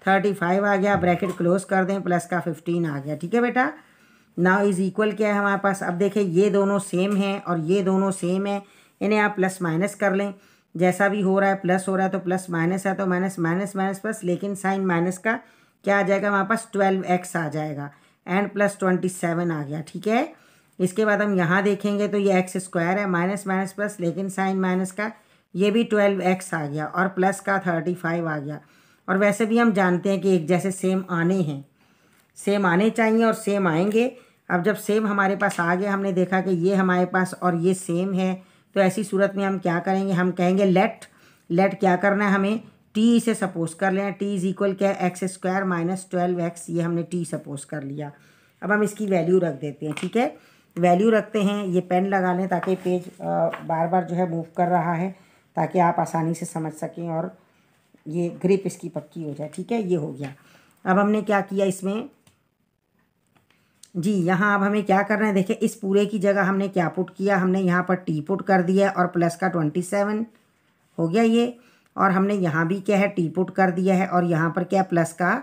थर्टी फाइव आ गया ब्रैकेट क्लोज कर दें प्लस का फिफ्टीन आ गया ठीक है बेटा नाउ इज़ इक्वल क्या है हमारे पास अब देखें ये दोनों सेम हैं और ये दोनों सेम है इन्हें आप प्लस माइनस कर लें जैसा भी हो रहा है प्लस हो रहा है तो प्लस माइनस है तो माइनस माइनस माइनस प्लस लेकिन साइन माइनस का क्या आ जाएगा हमारे पास ट्वेल्व एक्स आ जाएगा एंड प्लस ट्वेंटी सेवन आ गया ठीक है इसके बाद हम यहाँ देखेंगे तो ये एक्स स्क्वायर है माइनस माइनस प्लस लेकिन साइन माइनस का ये भी ट्वेल्व एक्स आ गया और प्लस का थर्टी फाइव आ गया और वैसे भी हम जानते हैं कि एक जैसे सेम आने हैं सेम आने चाहिए और सेम आएंगे अब जब सेम हमारे पास आ गए हमने देखा कि ये हमारे पास और ये सेम है तो ऐसी सूरत में हम क्या करेंगे हम कहेंगे लेट लेट क्या करना है हमें टी से सपोज कर लें टी इज़ इक्वल क्या है x square minus twelve x ये हमने टी सपोज कर लिया अब हम इसकी वैल्यू रख देते हैं ठीक है वैल्यू रखते हैं ये पेन लगा लें ताकि पेज बार बार जो है मूव कर रहा है ताकि आप आसानी से समझ सकें और ये ग्रिप इसकी पक्की हो जाए ठीक है ये हो गया अब हमने क्या किया इसमें जी यहाँ अब हमें क्या करना है देखिए इस पूरे की जगह हमने क्या पुट किया हमने यहाँ पर टी पुट कर दिया और प्लस का ट्वेंटी सेवन हो गया ये और हमने यहाँ भी क्या है टी पुट कर दिया है और यहाँ पर क्या प्लस का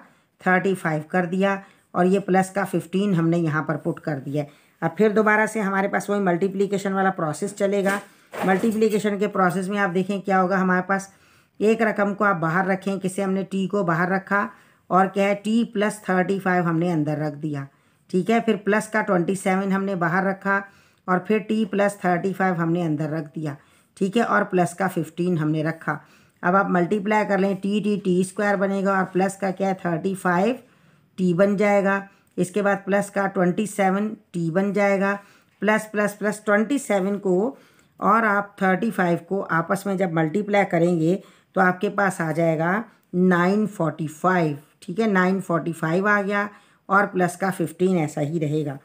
थर्टी फाइव कर दिया और ये प्लस का फिफ्टीन हमने यहाँ पर पुट कर दिया अब फिर दोबारा से हमारे पास वही मल्टीप्लीकेशन वाला प्रोसेस चलेगा मल्टीप्लीकेशन के प्रोसेस में आप देखें क्या होगा हमारे पास एक रकम को आप बाहर रखें किसे हमने टी को बाहर रखा और क्या है टी प्लस थर्टी फाइव हमने अंदर रख दिया ठीक है फिर प्लस का ट्वेंटी सेवन हमने बाहर रखा और फिर टी प्लस थर्टी फाइव हमने अंदर रख दिया ठीक है और प्लस का फिफ्टीन हमने रखा अब आप मल्टीप्लाई कर लें टी टी टी स्क्वायर बनेगा और प्लस का क्या है थर्टी फाइव टी बन जाएगा इसके बाद प्लस का ट्वेंटी सेवन टी बन जाएगा plus plus plus twenty seven को और आप थर्टी फाइव को आपस में जब मल्टीप्लाई करेंगे तो आपके पास आ जाएगा नाइन फोर्टी फाइव ठीक है नाइन फोर्टी फाइव आ गया और प्लस का फिफ्टीन ऐसा ही रहेगा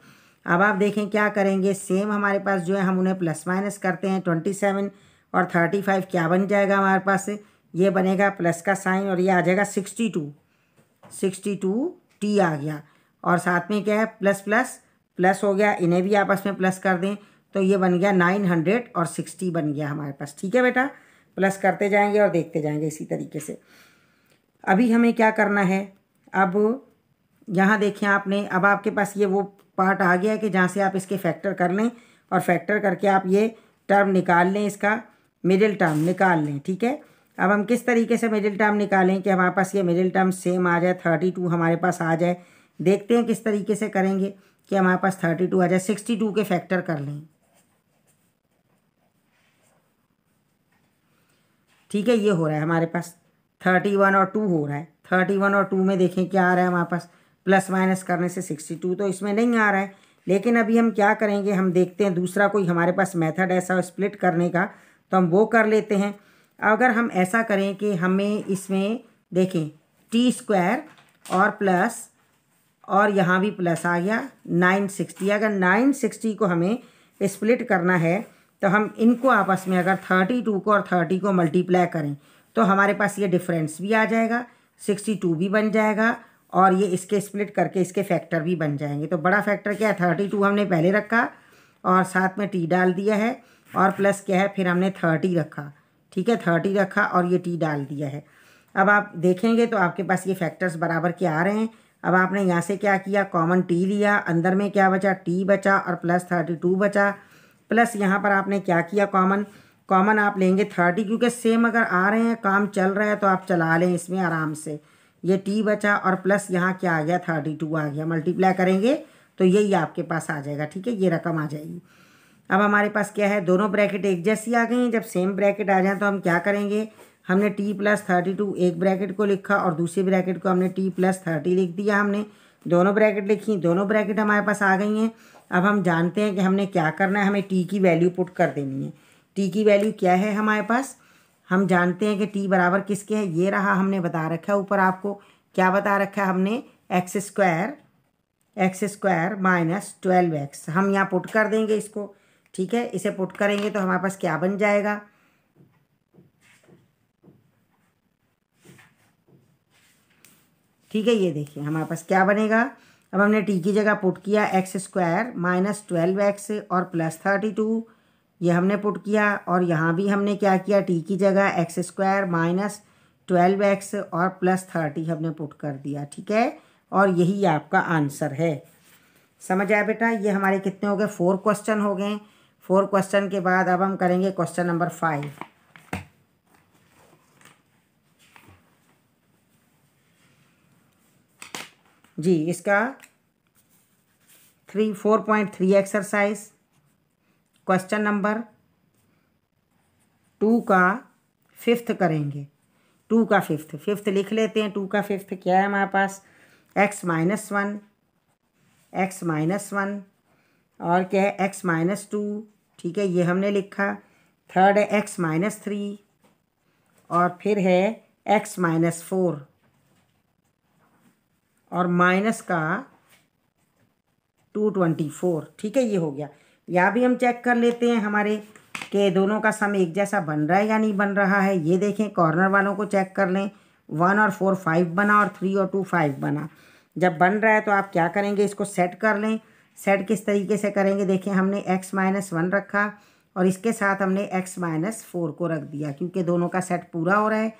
अब आप देखें क्या करेंगे सेम हमारे पास जो है हम उन्हें प्लस माइनस करते हैं ट्वेंटी सेवन और थर्टी फाइव क्या बन जाएगा हमारे पास ये बनेगा प्लस का साइन और ये आ जाएगा sixty two sixty two t आ गया और साथ में क्या है प्लस प्लस प्लस हो गया इन्हें भी आपस में प्लस कर दें तो ये बन गया नाइन हंड्रेड और सिक्सटी बन गया हमारे पास ठीक है बेटा प्लस करते जाएंगे और देखते जाएंगे इसी तरीके से अभी हमें क्या करना है अब यहाँ देखें आपने अब आपके पास ये वो पार्ट आ गया है कि जहाँ से आप इसके फैक्टर कर लें और फैक्टर करके आप ये टर्म निकाल लें इसका मिडिल टर्म निकाल लें ठीक है अब हम किस तरीके से मिडिल टर्म निकालें कि हमारे पास ये मिडिल टर्म सेम आ जाए थर्टी टू हमारे पास आ जाए देखते हैं किस तरीके से करेंगे कि हमारे पास थर्टी टू आ जाए सिक्सटी टू के फैक्टर कर लें ठीक है ये हो रहा है हमारे पास थर्टी वन और टू हो रहा है थर्टी वन और टू में देखें क्या आ रहा है हमारे पास प्लस माइनस करने से सिक्सटी टू तो इसमें नहीं आ रहा है लेकिन अभी हम क्या करेंगे हम देखते हैं दूसरा कोई हमारे पास मेथड ऐसा स्प्लिट करने का तो हम वो कर लेते हैं अगर हम ऐसा करें कि हमें इसमें देखें टी स्क्वायर और प्लस और यहाँ भी प्लस आ गया नाइन सिक्सटी अगर नाइन सिक्सटी को हमें स्प्लिट करना है तो हम इनको आपस में अगर थर्टी टू को और थर्टी को मल्टीप्लाई करें तो हमारे पास ये डिफरेंस भी आ जाएगा सिक्सटी टू भी बन जाएगा और ये इसके स्प्लिट करके इसके फैक्टर भी बन जाएंगे तो बड़ा फैक्टर क्या है थर्टी टू हमने पहले रखा और साथ में टी डाल दिया है और प्लस क्या है फिर हमने थर्टी रखा ठीक है थर्टी रखा और ये टी डाल दिया है अब आप देखेंगे तो आपके पास ये फैक्टर्स बराबर के आ रहे हैं अब आपने यहाँ से क्या किया कॉमन टी लिया अंदर में क्या बचा टी बचा और प्लस थर्टी टू बचा प्लस यहाँ पर आपने क्या किया कॉमन कॉमन आप लेंगे थर्टी क्योंकि सेम अगर आ रहे हैं काम चल रहा है तो आप चला लें इसमें आराम से ये टी बचा और प्लस यहाँ क्या आ गया थर्टी टू आ गया मल्टीप्लाई करेंगे तो यही आपके पास आ जाएगा ठीक है ये रकम आ जाएगी अब हमारे पास क्या है दोनों ब्रैकेट एक जैसी आ गई हैं जब सेम ब्रैकेट आ जाए तो हम क्या करेंगे हमने टी प्लस थर्टी टू एक ब्रैकेट को लिखा और दूसरे ब्रैकेट को हमने टी प्लस थर्टी लिख दिया हमने दोनों ब्रैकेट लिखी दोनों ब्रैकेट हमारे पास आ गई हैं अब हम जानते हैं कि हमने क्या करना है हमें टी की वैल्यू पुट कर देनी है टी की वैल्यू क्या है हमारे पास हम जानते हैं कि टी बराबर किसके है ये रहा हमने बता रखा है ऊपर आपको क्या बता रखा है हमने x square x square minus twelve x हम यहाँ पुट कर देंगे इसको ठीक है इसे पुट करेंगे तो हमारे पास क्या बन जाएगा ठीक है ये देखिए हमारे पास क्या बनेगा अब हमने टी की जगह पुट किया x square minus twelve x और प्लस थर्टी टू ये हमने पुट किया और यहाँ भी हमने क्या किया टी की जगह x square minus twelve x और प्लस थर्टी हमने पुट कर दिया ठीक है और यही आपका आंसर है समझ आया बेटा ये हमारे कितने हो गए फोर क्वेश्चन हो गए फोर क्वेश्चन के बाद अब हम करेंगे क्वेश्चन नंबर फाइव जी इसका three four point three exercise question number two का फिफ्थ करेंगे टू का फिफ्थ फिफ्थ लिख लेते हैं टू का फिफ्थ क्या है हमारे पास x minus one x minus one और क्या है एक्स माइनस टू ठीक है ये हमने लिखा थर्ड है एक्स माइनस थ्री और फिर है एक्स माइनस फोर और माइनस का टू ट्वेंटी फोर ठीक है ये हो गया या भी हम चेक कर लेते हैं हमारे के दोनों का सम एक जैसा बन रहा है या नहीं बन रहा है ये देखें कॉर्नर वालों को चेक कर लें वन और फोर फाइव बना और थ्री और टू फाइव बना जब बन रहा है तो आप क्या करेंगे इसको सेट कर लें सेट किस तरीके से करेंगे देखें हमने एक्स माइनस वन रखा और इसके साथ हमने एक्स माइनस फोर को रख दिया क्योंकि दोनों का सेट पूरा हो रहा है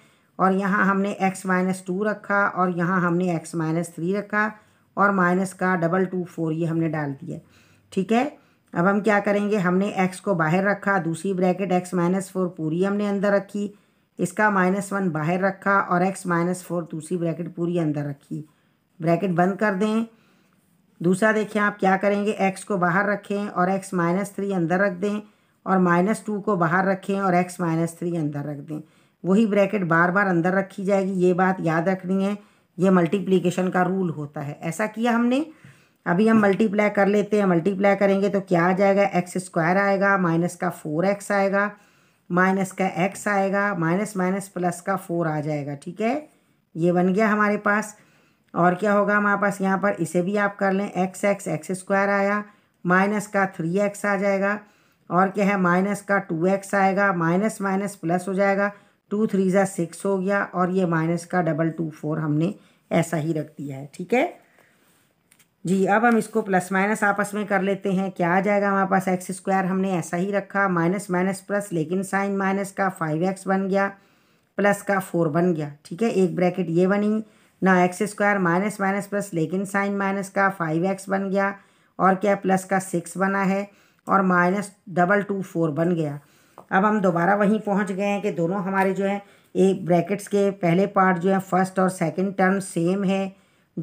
और यहाँ हमने एक्स माइनस टू रखा और यहाँ हमने एक्स माइनस थ्री रखा और माइनस का डबल टू फोर ये हमने डाल दिया ठीक है अब हम क्या करेंगे हमने एक्स को बाहर रखा दूसरी ब्रैकेट एक्स माइनस फोर पूरी हमने अंदर रखी इसका माइनस वन बाहर रखा और एक्स माइनस फोर दूसरी ब्रैकेट पूरी अंदर रखी ब्रैकेट बंद कर दें दूसरा देखिए आप क्या करेंगे एक्स को बाहर रखें और एक्स माइनस थ्री अंदर रख दें और माइनस टू को बाहर रखें और एक्स माइनस थ्री अंदर रख दें वही ब्रैकेट बार बार अंदर रखी जाएगी ये बात याद रखनी है ये मल्टीप्लीकेशन का रूल होता है ऐसा किया हमने अभी हम मल्टीप्लाई कर लेते हैं मल्टीप्लाई करेंगे तो क्या आ जाएगा एक्स स्क्वायर आएगा माइनस का फोर एक्स आएगा माइनस का एक्स आएगा माइनस माइनस प्लस का फोर आ जाएगा ठीक है ये बन गया हमारे पास और क्या होगा हमारे पास यहाँ पर इसे भी आप कर लें एक्स एक्स एक्स स्क्वायर आया माइनस का थ्री एक्स आ जाएगा और क्या है माइनस का टू एक्स आएगा माइनस माइनस प्लस हो जाएगा टू थ्री ज़ा सिक्स हो गया और ये माइनस का डबल टू फोर हमने ऐसा ही रख दिया है ठीक है जी अब हम इसको प्लस माइनस आपस में कर लेते हैं क्या आ जाएगा हमारे पास एक्स स्क्वायर हमने ऐसा ही रखा माइनस माइनस प्लस लेकिन साइन माइनस का फाइव एक्स बन गया प्लस का फोर बन गया ठीक है एक ब्रैकेट ये बनी ना x square minus minus plus लेकिन साइन माइनस का फाइव एक्स बन गया और क्या प्लस का सिक्स बना है और माइनस डबल टू फोर बन गया अब हम दोबारा वहीं पहुंच गए हैं कि दोनों हमारे जो है एक ब्रैकेट्स के पहले पार्ट जो है फर्स्ट और सेकंड टर्म सेम है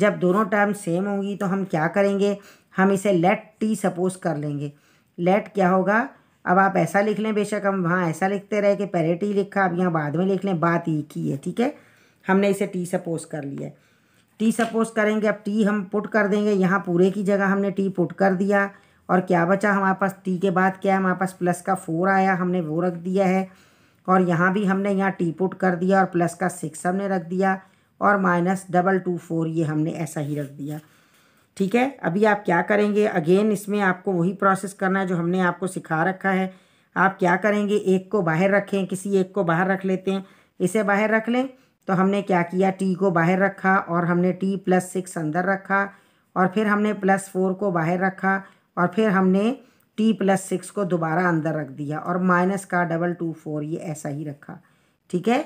जब दोनों टर्म सेम होंगी तो हम क्या करेंगे हम इसे लेट टी सपोज कर लेंगे लेट क्या होगा अब आप ऐसा लिख लें बेशक हम वहाँ ऐसा लिखते रहे कि पहले टी लिखा अब यहाँ बाद में लिख लें बात एक ही है ठीक है हमने इसे टी सपोज कर लिया टी सपोज करेंगे अब टी हम पुट कर देंगे यहाँ पूरे की जगह हमने टी पुट कर दिया और क्या बचा हमारे पास टी के बाद क्या है हमारे पास प्लस का फोर आया हमने वो रख दिया है और यहाँ भी हमने यहाँ टी पुट कर दिया और प्लस का सिक्स हमने रख दिया और माइनस डबल टू फोर ये हमने ऐसा ही रख दिया ठीक है अभी आप क्या करेंगे अगेन इसमें आपको वही प्रोसेस करना है जो हमने आपको सिखा रखा है आप क्या करेंगे एक को बाहर रखें किसी एक को बाहर रख लेते हैं इसे बाहर रख लें तो हमने क्या किया टी को बाहर रखा और हमने टी प्लस सिक्स अंदर रखा और फिर हमने प्लस फोर को बाहर रखा और फिर हमने टी प्लस सिक्स को दोबारा अंदर रख दिया और माइनस का डबल टू फोर ये ऐसा ही रखा ठीक है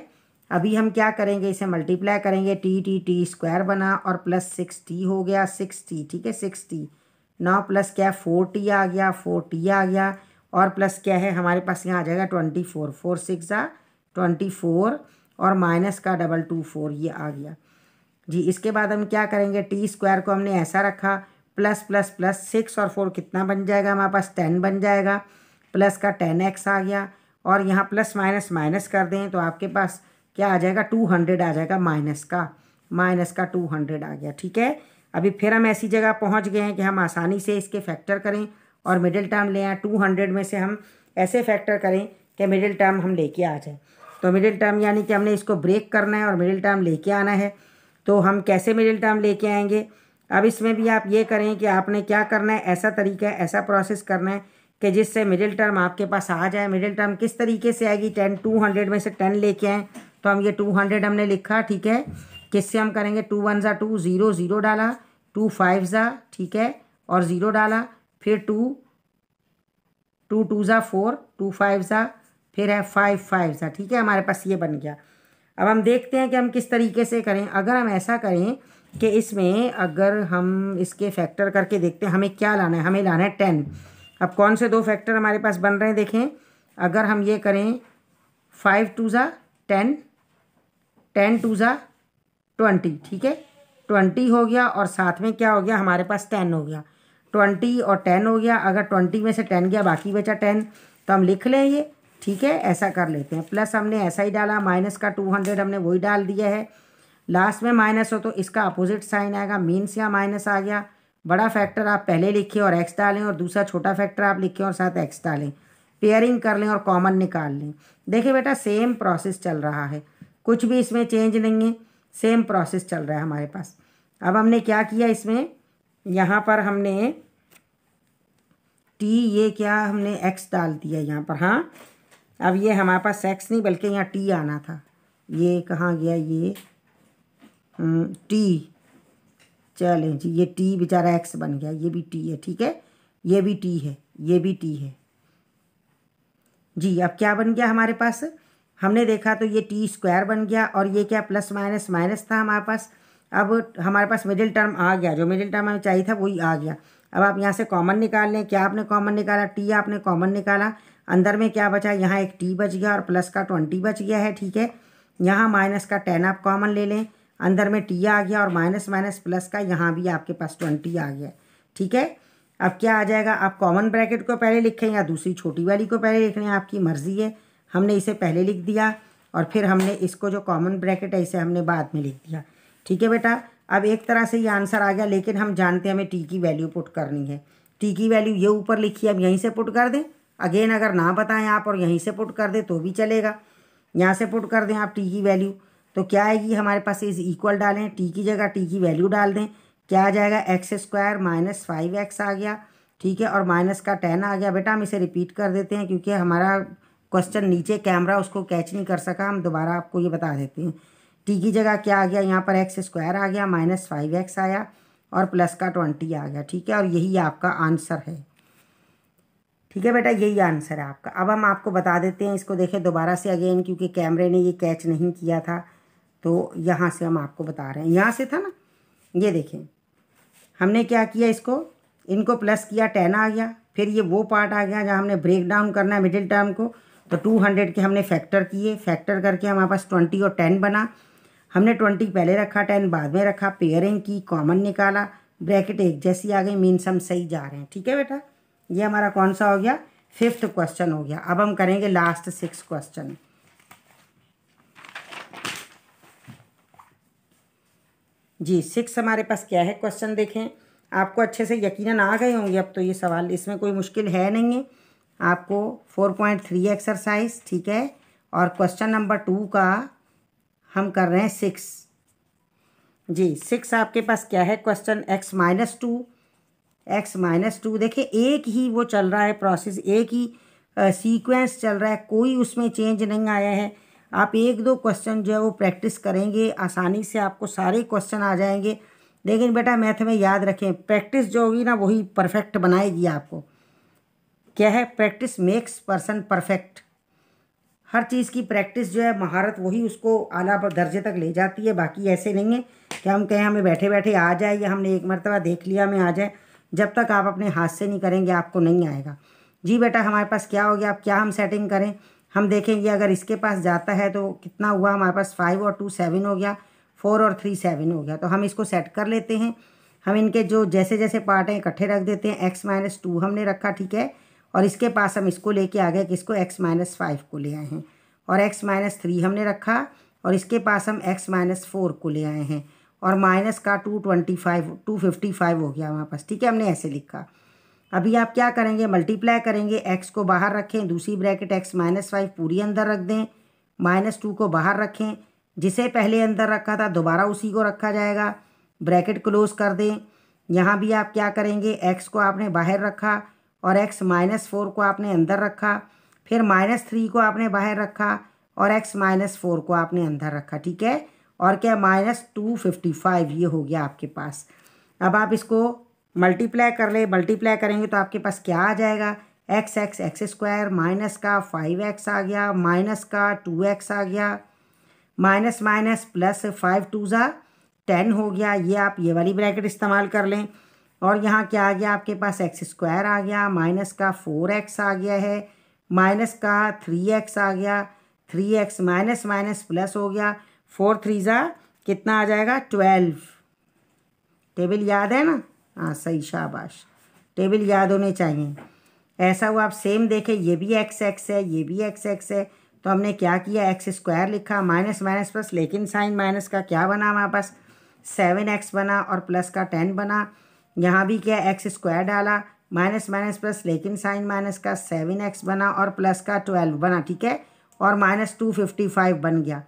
अभी हम क्या करेंगे इसे मल्टीप्लाई करेंगे टी टी टी स्क्वायर बना और प्लस सिक्स टी हो गया सिक्स टी ठीक है सिक्स टी नौ प्लस क्या है फोर टी आ गया फोर टी आ गया और प्लस क्या है हमारे पास यहाँ आ जाएगा ट्वेंटी फोर फोर सिक्स आ ट्वेंटी फोर और माइनस का डबल टू फोर ये आ गया जी इसके बाद हम क्या करेंगे टी स्क्वायर को हमने ऐसा रखा प्लस प्लस प्लस सिक्स और फोर कितना बन जाएगा हमारे पास टेन बन जाएगा प्लस का टेन एक्स आ गया और यहाँ प्लस माइनस माइनस कर दें तो आपके पास क्या आ जाएगा टू हंड्रेड आ जाएगा माइनस का माइनस का टू हंड्रेड आ गया ठीक है अभी फिर हम ऐसी जगह पहुँच गए हैं कि हम आसानी से इसके फैक्टर करें और मिडिल टर्म ले आए टू हंड्रेड में से हम ऐसे फैक्टर करें कि मिडिल टर्म हम लेके आ जाए तो मिडिल टर्म यानी कि हमने इसको ब्रेक करना है और मिडिल टर्म लेके आना है तो हम कैसे मिडिल टर्म लेके आएंगे अब इसमें भी आप ये करें कि आपने क्या करना है ऐसा तरीका है ऐसा प्रोसेस करना है कि जिससे मिडिल टर्म आपके पास आ जाए मिडिल टर्म किस तरीके से आएगी टेन टू हंड्रेड में से टेन लेके आए तो हम ये टू हंड्रेड हमने लिखा ठीक है किससे हम करेंगे टू वन ज़ा टू ज़ीरो ज़ीरो डाला टू फाइव ज़ा ठीक है और ज़ीरो डाला फिर टू टू टू ज़ा फोर टू फाइव ज़ा फिर है फाइव फाइव ज़ा ठीक है हमारे पास ये बन गया अब हम देखते हैं कि हम किस तरीके से करें अगर हम ऐसा करें कि इसमें अगर हम इसके फैक्टर करके देखते हैं हमें क्या लाना है हमें लाना है टेन अब कौन से दो फैक्टर हमारे पास बन रहे हैं देखें अगर हम ये करें फाइव टू ज़ा टेन टेन टू ज़ा ट्वेंटी ठीक है ट्वेंटी हो गया और साथ में क्या हो गया हमारे पास टेन हो गया ट्वेंटी और टेन हो गया अगर ट्वेंटी में से टेन गया बाकी बचा टेन तो हम लिख लें ये ठीक है ऐसा कर लेते हैं प्लस हमने ऐसा ही डाला माइनस का टू हंड्रेड हमने वही डाल दिया है लास्ट में माइनस हो तो इसका अपोजिट साइन आएगा मीन्स या माइनस आ गया बड़ा फैक्टर आप पहले लिखिए और एक्स डालें और दूसरा छोटा फैक्टर आप लिखिए और साथ एक्स डालें पेयरिंग कर लें और कॉमन निकाल लें देखिए बेटा सेम प्रोसेस चल रहा है कुछ भी इसमें चेंज नहीं है सेम प्रोसेस चल रहा है हमारे पास अब हमने क्या किया इसमें यहाँ पर हमने टी ये क्या हमने एक्स डाल दिया यहाँ पर हाँ अब ये हमारे पास एक्स नहीं बल्कि यहाँ टी आना था ये कहाँ गया ये टी हम्म, चलें जी ये टी बेचारा एक्स बन गया ये भी टी है ठीक है ये भी टी है ये भी टी है जी अब क्या बन गया हमारे पास हमने देखा तो ये टी स्क्वायर बन गया और ये क्या प्लस माइनस माइनस था हमारे पास अब हमारे पास मिडिल टर्म आ गया जो मिडिल टर्म हमें चाहिए था वही आ गया अब आप यहाँ से कॉमन निकाल लें क्या आपने कॉमन निकाला टी आपने कॉमन निकाला अंदर में क्या बचा यहाँ एक टी बच गया और प्लस का ट्वेंटी बच गया है ठीक है यहाँ माइनस का टेन आप कॉमन ले लें अंदर में टी आ गया और माइनस माइनस प्लस का यहाँ भी आपके पास ट्वेंटी आ गया ठीक है अब क्या आ जाएगा आप कॉमन ब्रैकेट को पहले लिखें या दूसरी छोटी वाली को पहले लिख लें आपकी मर्ज़ी है हमने इसे पहले लिख दिया और फिर हमने इसको जो कॉमन ब्रैकेट है इसे हमने बाद में लिख दिया ठीक है बेटा अब एक तरह से ये आंसर आ गया लेकिन हम जानते हैं हमें टी की वैल्यू पुट करनी है टी की वैल्यू ये ऊपर लिखी अब यहीं से पुट कर दें अगेन अगर ना बताएं आप और यहीं से पुट कर दें तो भी चलेगा यहाँ से पुट कर दें आप टी की वैल्यू तो क्या आएगी हमारे पास इज इक्वल डालें टी की जगह टी की वैल्यू डाल दें क्या आ जाएगा x square minus five x आ गया ठीक है और माइनस का टेन आ गया बेटा हम इसे रिपीट कर देते हैं क्योंकि हमारा क्वेश्चन नीचे कैमरा उसको कैच नहीं कर सका हम दोबारा आपको ये बता देते हैं टी की जगह क्या आ गया यहाँ पर एक्स स्क्वायर आ गया माइनस फाइव एक्स आया और प्लस का ट्वेंटी आ गया ठीक है और यही आपका आंसर है ठीक है बेटा यही आंसर है आपका अब हम आपको बता देते हैं इसको देखें दोबारा से अगेन क्योंकि कैमरे ने ये कैच नहीं किया था तो यहाँ से हम आपको बता रहे हैं यहाँ से था ना ये देखें हमने क्या किया इसको इनको प्लस किया टेन आ गया फिर ये वो पार्ट आ गया जहाँ हमने ब्रेक डाउन करना है मिडिल टर्म को तो टू हंड्रेड के हमने फैक्टर किए फैक्टर करके हमारे पास ट्वेंटी और टेन बना हमने ट्वेंटी पहले रखा टेन बाद में रखा पेयरिंग की कॉमन निकाला ब्रैकेट एक जैसी आ गई मीन्स हम सही जा रहे हैं ठीक है बेटा ये हमारा कौन सा हो गया फिफ्थ क्वेश्चन हो गया अब हम करेंगे लास्ट सिक्स क्वेश्चन जी सिक्स हमारे पास क्या है क्वेश्चन देखें आपको अच्छे से यकीनन आ गए होंगे अब तो ये सवाल इसमें कोई मुश्किल है नहीं है आपको फोर पॉइंट थ्री एक्सरसाइज ठीक है और क्वेश्चन नंबर टू का हम कर रहे हैं सिक्स जी सिक्स आपके पास क्या है question x minus two x minus two देखिए एक ही वो चल रहा है प्रोसेस एक ही सीक्वेंस चल रहा है कोई उसमें चेंज नहीं आया है आप एक दो क्वेश्चन जो है वो प्रैक्टिस करेंगे आसानी से आपको सारे क्वेश्चन आ जाएंगे लेकिन बेटा मैथ में याद रखें प्रैक्टिस जो होगी ना वही परफेक्ट बनाएगी आपको क्या है प्रैक्टिस मेक्स पर्सन परफेक्ट हर चीज़ की प्रैक्टिस जो है महारत वही उसको आला दर्जे तक ले जाती है बाकी ऐसे नहीं है कि हम कहें हमें बैठे बैठे आ जाए या हमने एक मरतबा देख लिया हमें आ जाए जब तक आप अपने हाथ से नहीं करेंगे आपको नहीं आएगा जी बेटा हमारे पास क्या हो गया आप क्या हम सेटिंग करें हम देखेंगे अगर इसके पास जाता है तो कितना हुआ हमारे पास फाइव और टू सेवन हो गया फोर और थ्री सेवन हो गया तो हम इसको सेट कर लेते हैं हम इनके जो जैसे जैसे पार्ट हैं इकट्ठे रख देते हैं एक्स माइनस टू हमने रखा ठीक है और इसके पास हम इसको लेके आ गए कि इसको एक्स माइनस फाइव को ले आए हैं और एक्स माइनस थ्री हमने रखा और इसके पास हम एक्स माइनस फोर को ले आए हैं और माइनस का two twenty five two fifty five हो गया हमारे पास ठीक है हमने ऐसे लिखा अभी आप क्या करेंगे मल्टीप्लाई करेंगे एक्स को बाहर रखें दूसरी ब्रैकेट एक्स माइनस फाइव पूरी अंदर रख दें माइनस टू को बाहर रखें जिसे पहले अंदर रखा था दोबारा उसी को रखा जाएगा ब्रैकेट क्लोज कर दें यहाँ भी आप क्या करेंगे एक्स को आपने बाहर रखा और एक्स माइनस फोर को आपने अंदर रखा फिर माइनस थ्री को आपने बाहर रखा और एक्स माइनस फोर को आपने अंदर रखा ठीक है और क्या माइनस टू फिफ्टी फाइव ये हो गया आपके पास अब आप इसको मल्टीप्लाई कर ले मल्टीप्लाई करेंगे तो आपके पास क्या आ जाएगा x x x square minus का फाइव एक्स आ गया माइनस का टू एक्स आ गया minus minus plus five two ज़ा टेन हो गया ये आप ये वाली ब्रैकेट इस्तेमाल कर लें और यहाँ क्या आ गया आपके पास एक्स स्क्वायर आ गया माइनस का फोर एक्स आ गया है माइनस का थ्री एक्स आ गया three x minus minus plus हो गया फोर थ्री ज़ा कितना आ जाएगा ट्वेल्व टेबल याद है ना हाँ सही शाबाश टेबल याद होने चाहिए ऐसा हुआ आप सेम देखें ये भी एक्स एक्स है ये भी एक्स एक्स है तो हमने क्या किया एक्स स्क्वायर लिखा माइनस माइनस प्लस लेकिन साइन माइनस का क्या बना हमारे पास सेवन एक्स बना और प्लस का टेन बना यहाँ भी क्या एक्स स्क्वायर डाला माइनस माइनस प्लस लेकिन साइन माइनस का सेवन एक्स बना और प्लस का ट्वेल्व बना ठीक है और माइनस टू फिफ्टी फाइव बन गया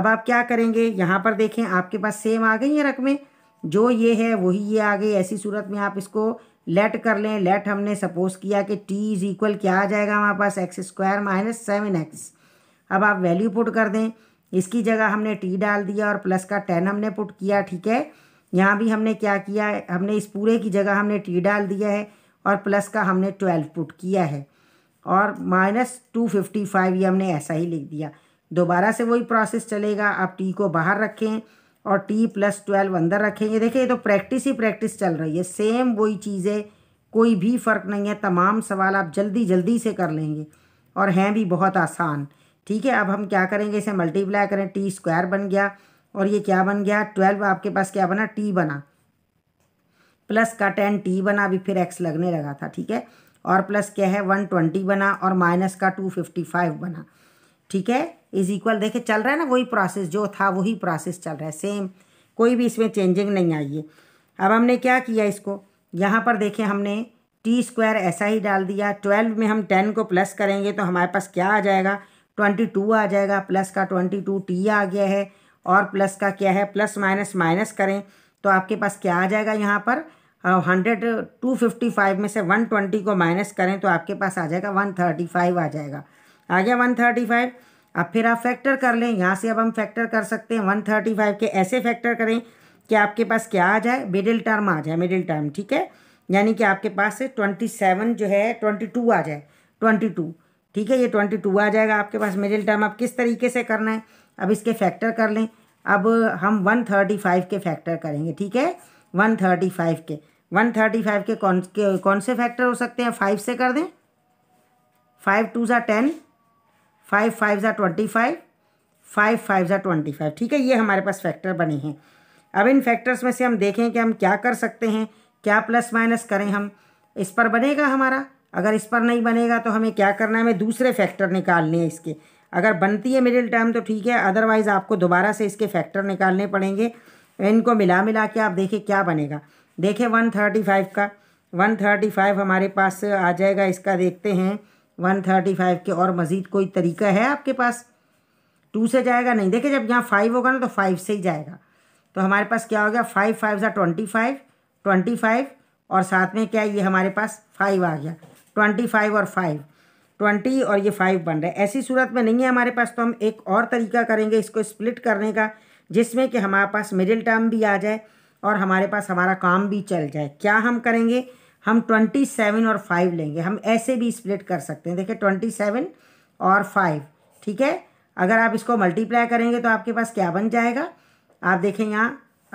अब आप क्या करेंगे यहाँ पर देखें आपके पास सेम आ गई हैं रकमें जो ये है वही ये आ गई ऐसी सूरत में आप इसको लेट कर लें लेट हमने सपोज किया कि टी इज़ इक्वल क्या आ जाएगा हमारे पास x square minus seven x अब आप वैल्यू पुट कर दें इसकी जगह हमने टी डाल दिया और प्लस का टेन हमने पुट किया ठीक है यहाँ भी हमने क्या किया है हमने इस पूरे की जगह हमने टी डाल दिया है और प्लस का हमने ट्वेल्व पुट किया है और माइनस टू फिफ्टी फाइव ये हमने ऐसा ही लिख दिया दोबारा से वही प्रोसेस चलेगा आप टी को बाहर रखें और टी प्लस ट्वेल्व अंदर रखेंगे देखिए ये तो प्रैक्टिस ही प्रैक्टिस चल रही है सेम वही चीज़ें कोई भी फ़र्क नहीं है तमाम सवाल आप जल्दी जल्दी से कर लेंगे और हैं भी बहुत आसान ठीक है अब हम क्या करेंगे इसे मल्टीप्लाई करें टी स्क्वायर बन गया और ये क्या बन गया ट्वेल्व आपके पास क्या बना टी बना प्लस का टेन टी बना अभी फिर एक्स लगने लगा था ठीक है और प्लस क्या है वन ट्वेंटी बना और माइनस का टू फिफ्टी फाइव बना ठीक है इज इक्वल देखे चल रहा है ना वही प्रोसेस जो था वही प्रोसेस चल रहा है सेम कोई भी इसमें चेंजिंग नहीं आई है अब हमने क्या किया इसको यहाँ पर देखें हमने टी स्क्वायर ऐसा ही डाल दिया ट्वेल्व में हम टेन को प्लस करेंगे तो हमारे पास क्या आ जाएगा ट्वेंटी टू आ जाएगा प्लस का ट्वेंटी टू टी आ गया है और प्लस का क्या है प्लस माइनस माइनस करें तो आपके पास क्या आ जाएगा यहाँ पर हंड्रेड टू फिफ्टी फाइव में से वन ट्वेंटी को माइनस करें तो आपके पास आ जाएगा वन थर्टी फाइव आ जाएगा आ गया वन थर्टी फाइव अब फिर आप फैक्टर कर लें यहाँ से अब हम फैक्टर कर सकते हैं वन थर्टी फाइव के ऐसे फैक्टर करें कि आपके पास क्या आ जाए मिडिल टर्म आ जाए मिडिल टर्म ठीक है यानी कि आपके पास से ट्वेंटी सेवन जो है ट्वेंटी टू आ जाए ट्वेंटी टू ठीक है ये ट्वेंटी टू आ जाएगा आपके पास मिडिल टर्म अब किस तरीके से करना है अब इसके फैक्टर कर लें अब हम वन थर्टी फाइव के फैक्टर करेंगे ठीक है वन थर्टी फाइव के वन थर्टी फाइव के कौन के कौन से फैक्टर हो सकते हैं फाइव से कर दें फाइव टू ज़ा टेन फाइव फाइव ज़ा ट्वेंटी फाइव फाइव फाइव ज़ा ट्वेंटी फाइव ठीक है ये हमारे पास फैक्टर बने हैं अब इन फैक्टर्स में से हम देखें कि हम क्या कर सकते हैं क्या प्लस माइनस करें हम इस पर बनेगा हमारा अगर इस पर नहीं बनेगा तो हमें क्या करना है हमें दूसरे फैक्टर निकालने हैं इसके अगर बनती है मिडिल टर्म तो ठीक है अदरवाइज़ आपको दोबारा से इसके फैक्टर निकालने पड़ेंगे इनको मिला मिला के आप देखें क्या बनेगा देखें वन थर्टी फाइव का वन थर्टी फाइव हमारे पास आ जाएगा इसका देखते हैं वन थर्टी फाइव के और मज़ीद कोई तरीका है आपके पास टू से जाएगा नहीं देखिए जब यहाँ फाइव होगा ना तो फाइव से ही जाएगा तो हमारे पास क्या हो गया फाइव फाइव ज़ा ट्वेंटी फाइव ट्वेंटी फाइव और साथ में क्या ये हमारे पास फाइव आ गया ट्वेंटी फाइव और फाइव ट्वेंटी और ये फाइव बन रहा है ऐसी सूरत में नहीं है हमारे पास तो हम एक और तरीका करेंगे इसको स्प्लिट करने का जिसमें कि हमारे पास मिडिल टर्म भी आ जाए और हमारे पास हमारा काम भी चल जाए क्या हम करेंगे हम ट्वेंटी सेवन और फाइव लेंगे हम ऐसे भी स्प्लिट कर सकते हैं देखिए ट्वेंटी सेवन और फाइव ठीक है अगर आप इसको मल्टीप्लाई करेंगे तो आपके पास क्या बन जाएगा आप देखें यहाँ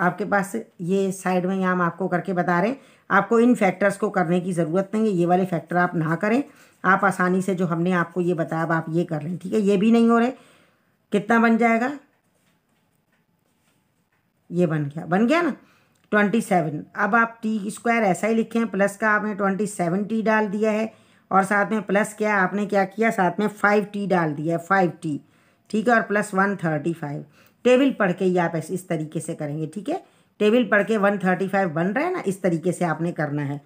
आपके पास ये साइड में यहाँ हम आपको करके बता रहे हैं आपको इन फैक्टर्स को करने की ज़रूरत नहीं है ये वाले फैक्टर आप ना करें आप आसानी से जो हमने आपको ये बताया आप ये कर लें ठीक है ये भी नहीं हो रहे कितना बन जाएगा ये बन गया बन गया ना ट्वेंटी सेवन अब आप टी स्क्वायर ऐसा ही लिखे हैं प्लस का आपने ट्वेंटी सेवन टी डाल दिया है और साथ में प्लस क्या आपने क्या किया साथ में फाइव टी डाल दिया है फाइव टी ठीक है और plus one thirty five table पढ़ के ही आप इस तरीके से करेंगे ठीक है टेबल पढ़ के वन थर्टी फाइव बन रहा है ना इस तरीके से आपने करना है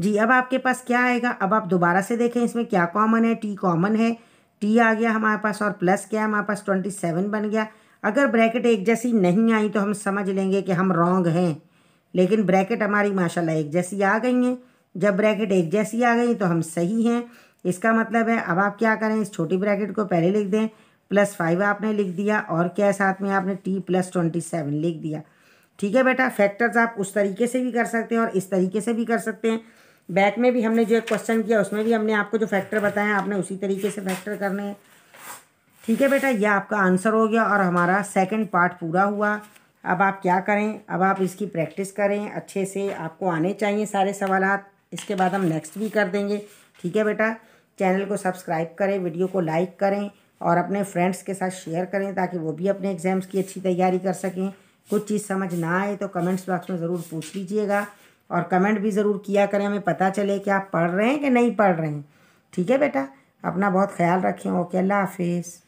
जी अब आपके पास क्या आएगा अब आप दोबारा से देखें इसमें क्या कॉमन है टी कॉमन है टी आ गया हमारे पास और प्लस क्या है हमारे पास ट्वेंटी सेवन बन गया अगर ब्रैकेट एक जैसी नहीं आई तो हम समझ लेंगे कि हम रॉन्ग हैं लेकिन ब्रैकेट हमारी माशाल्लाह एक जैसी आ गई हैं जब ब्रैकेट एक जैसी आ गई तो हम सही हैं इसका मतलब है अब आप क्या करें इस छोटी ब्रैकेट को पहले लिख दें प्लस फाइव आपने लिख दिया और क्या है साथ में आपने टी प्लस ट्वेंटी सेवन लिख दिया ठीक है बेटा फैक्टर्स आप उस तरीके से भी कर सकते हैं और इस तरीके से भी कर सकते हैं बैक में भी हमने जो एक क्वेश्चन किया उसमें भी हमने आपको जो फैक्टर बताया आपने उसी तरीके से फैक्टर करने हैं ठीक है बेटा ये आपका आंसर हो गया और हमारा सेकंड पार्ट पूरा हुआ अब आप क्या करें अब आप इसकी प्रैक्टिस करें अच्छे से आपको आने चाहिए सारे सवाल इसके बाद हम नेक्स्ट भी कर देंगे ठीक है बेटा चैनल को सब्सक्राइब करें वीडियो को लाइक करें और अपने फ्रेंड्स के साथ शेयर करें ताकि वो भी अपने एग्ज़ाम्स की अच्छी तैयारी कर सकें कुछ चीज़ समझ ना आए तो कमेंट्स बॉक्स में ज़रूर पूछ लीजिएगा और कमेंट भी ज़रूर किया करें हमें पता चले कि आप पढ़ रहे हैं कि नहीं पढ़ रहे हैं ठीक है बेटा अपना बहुत ख्याल रखें ओके अल्लाह हाफिज़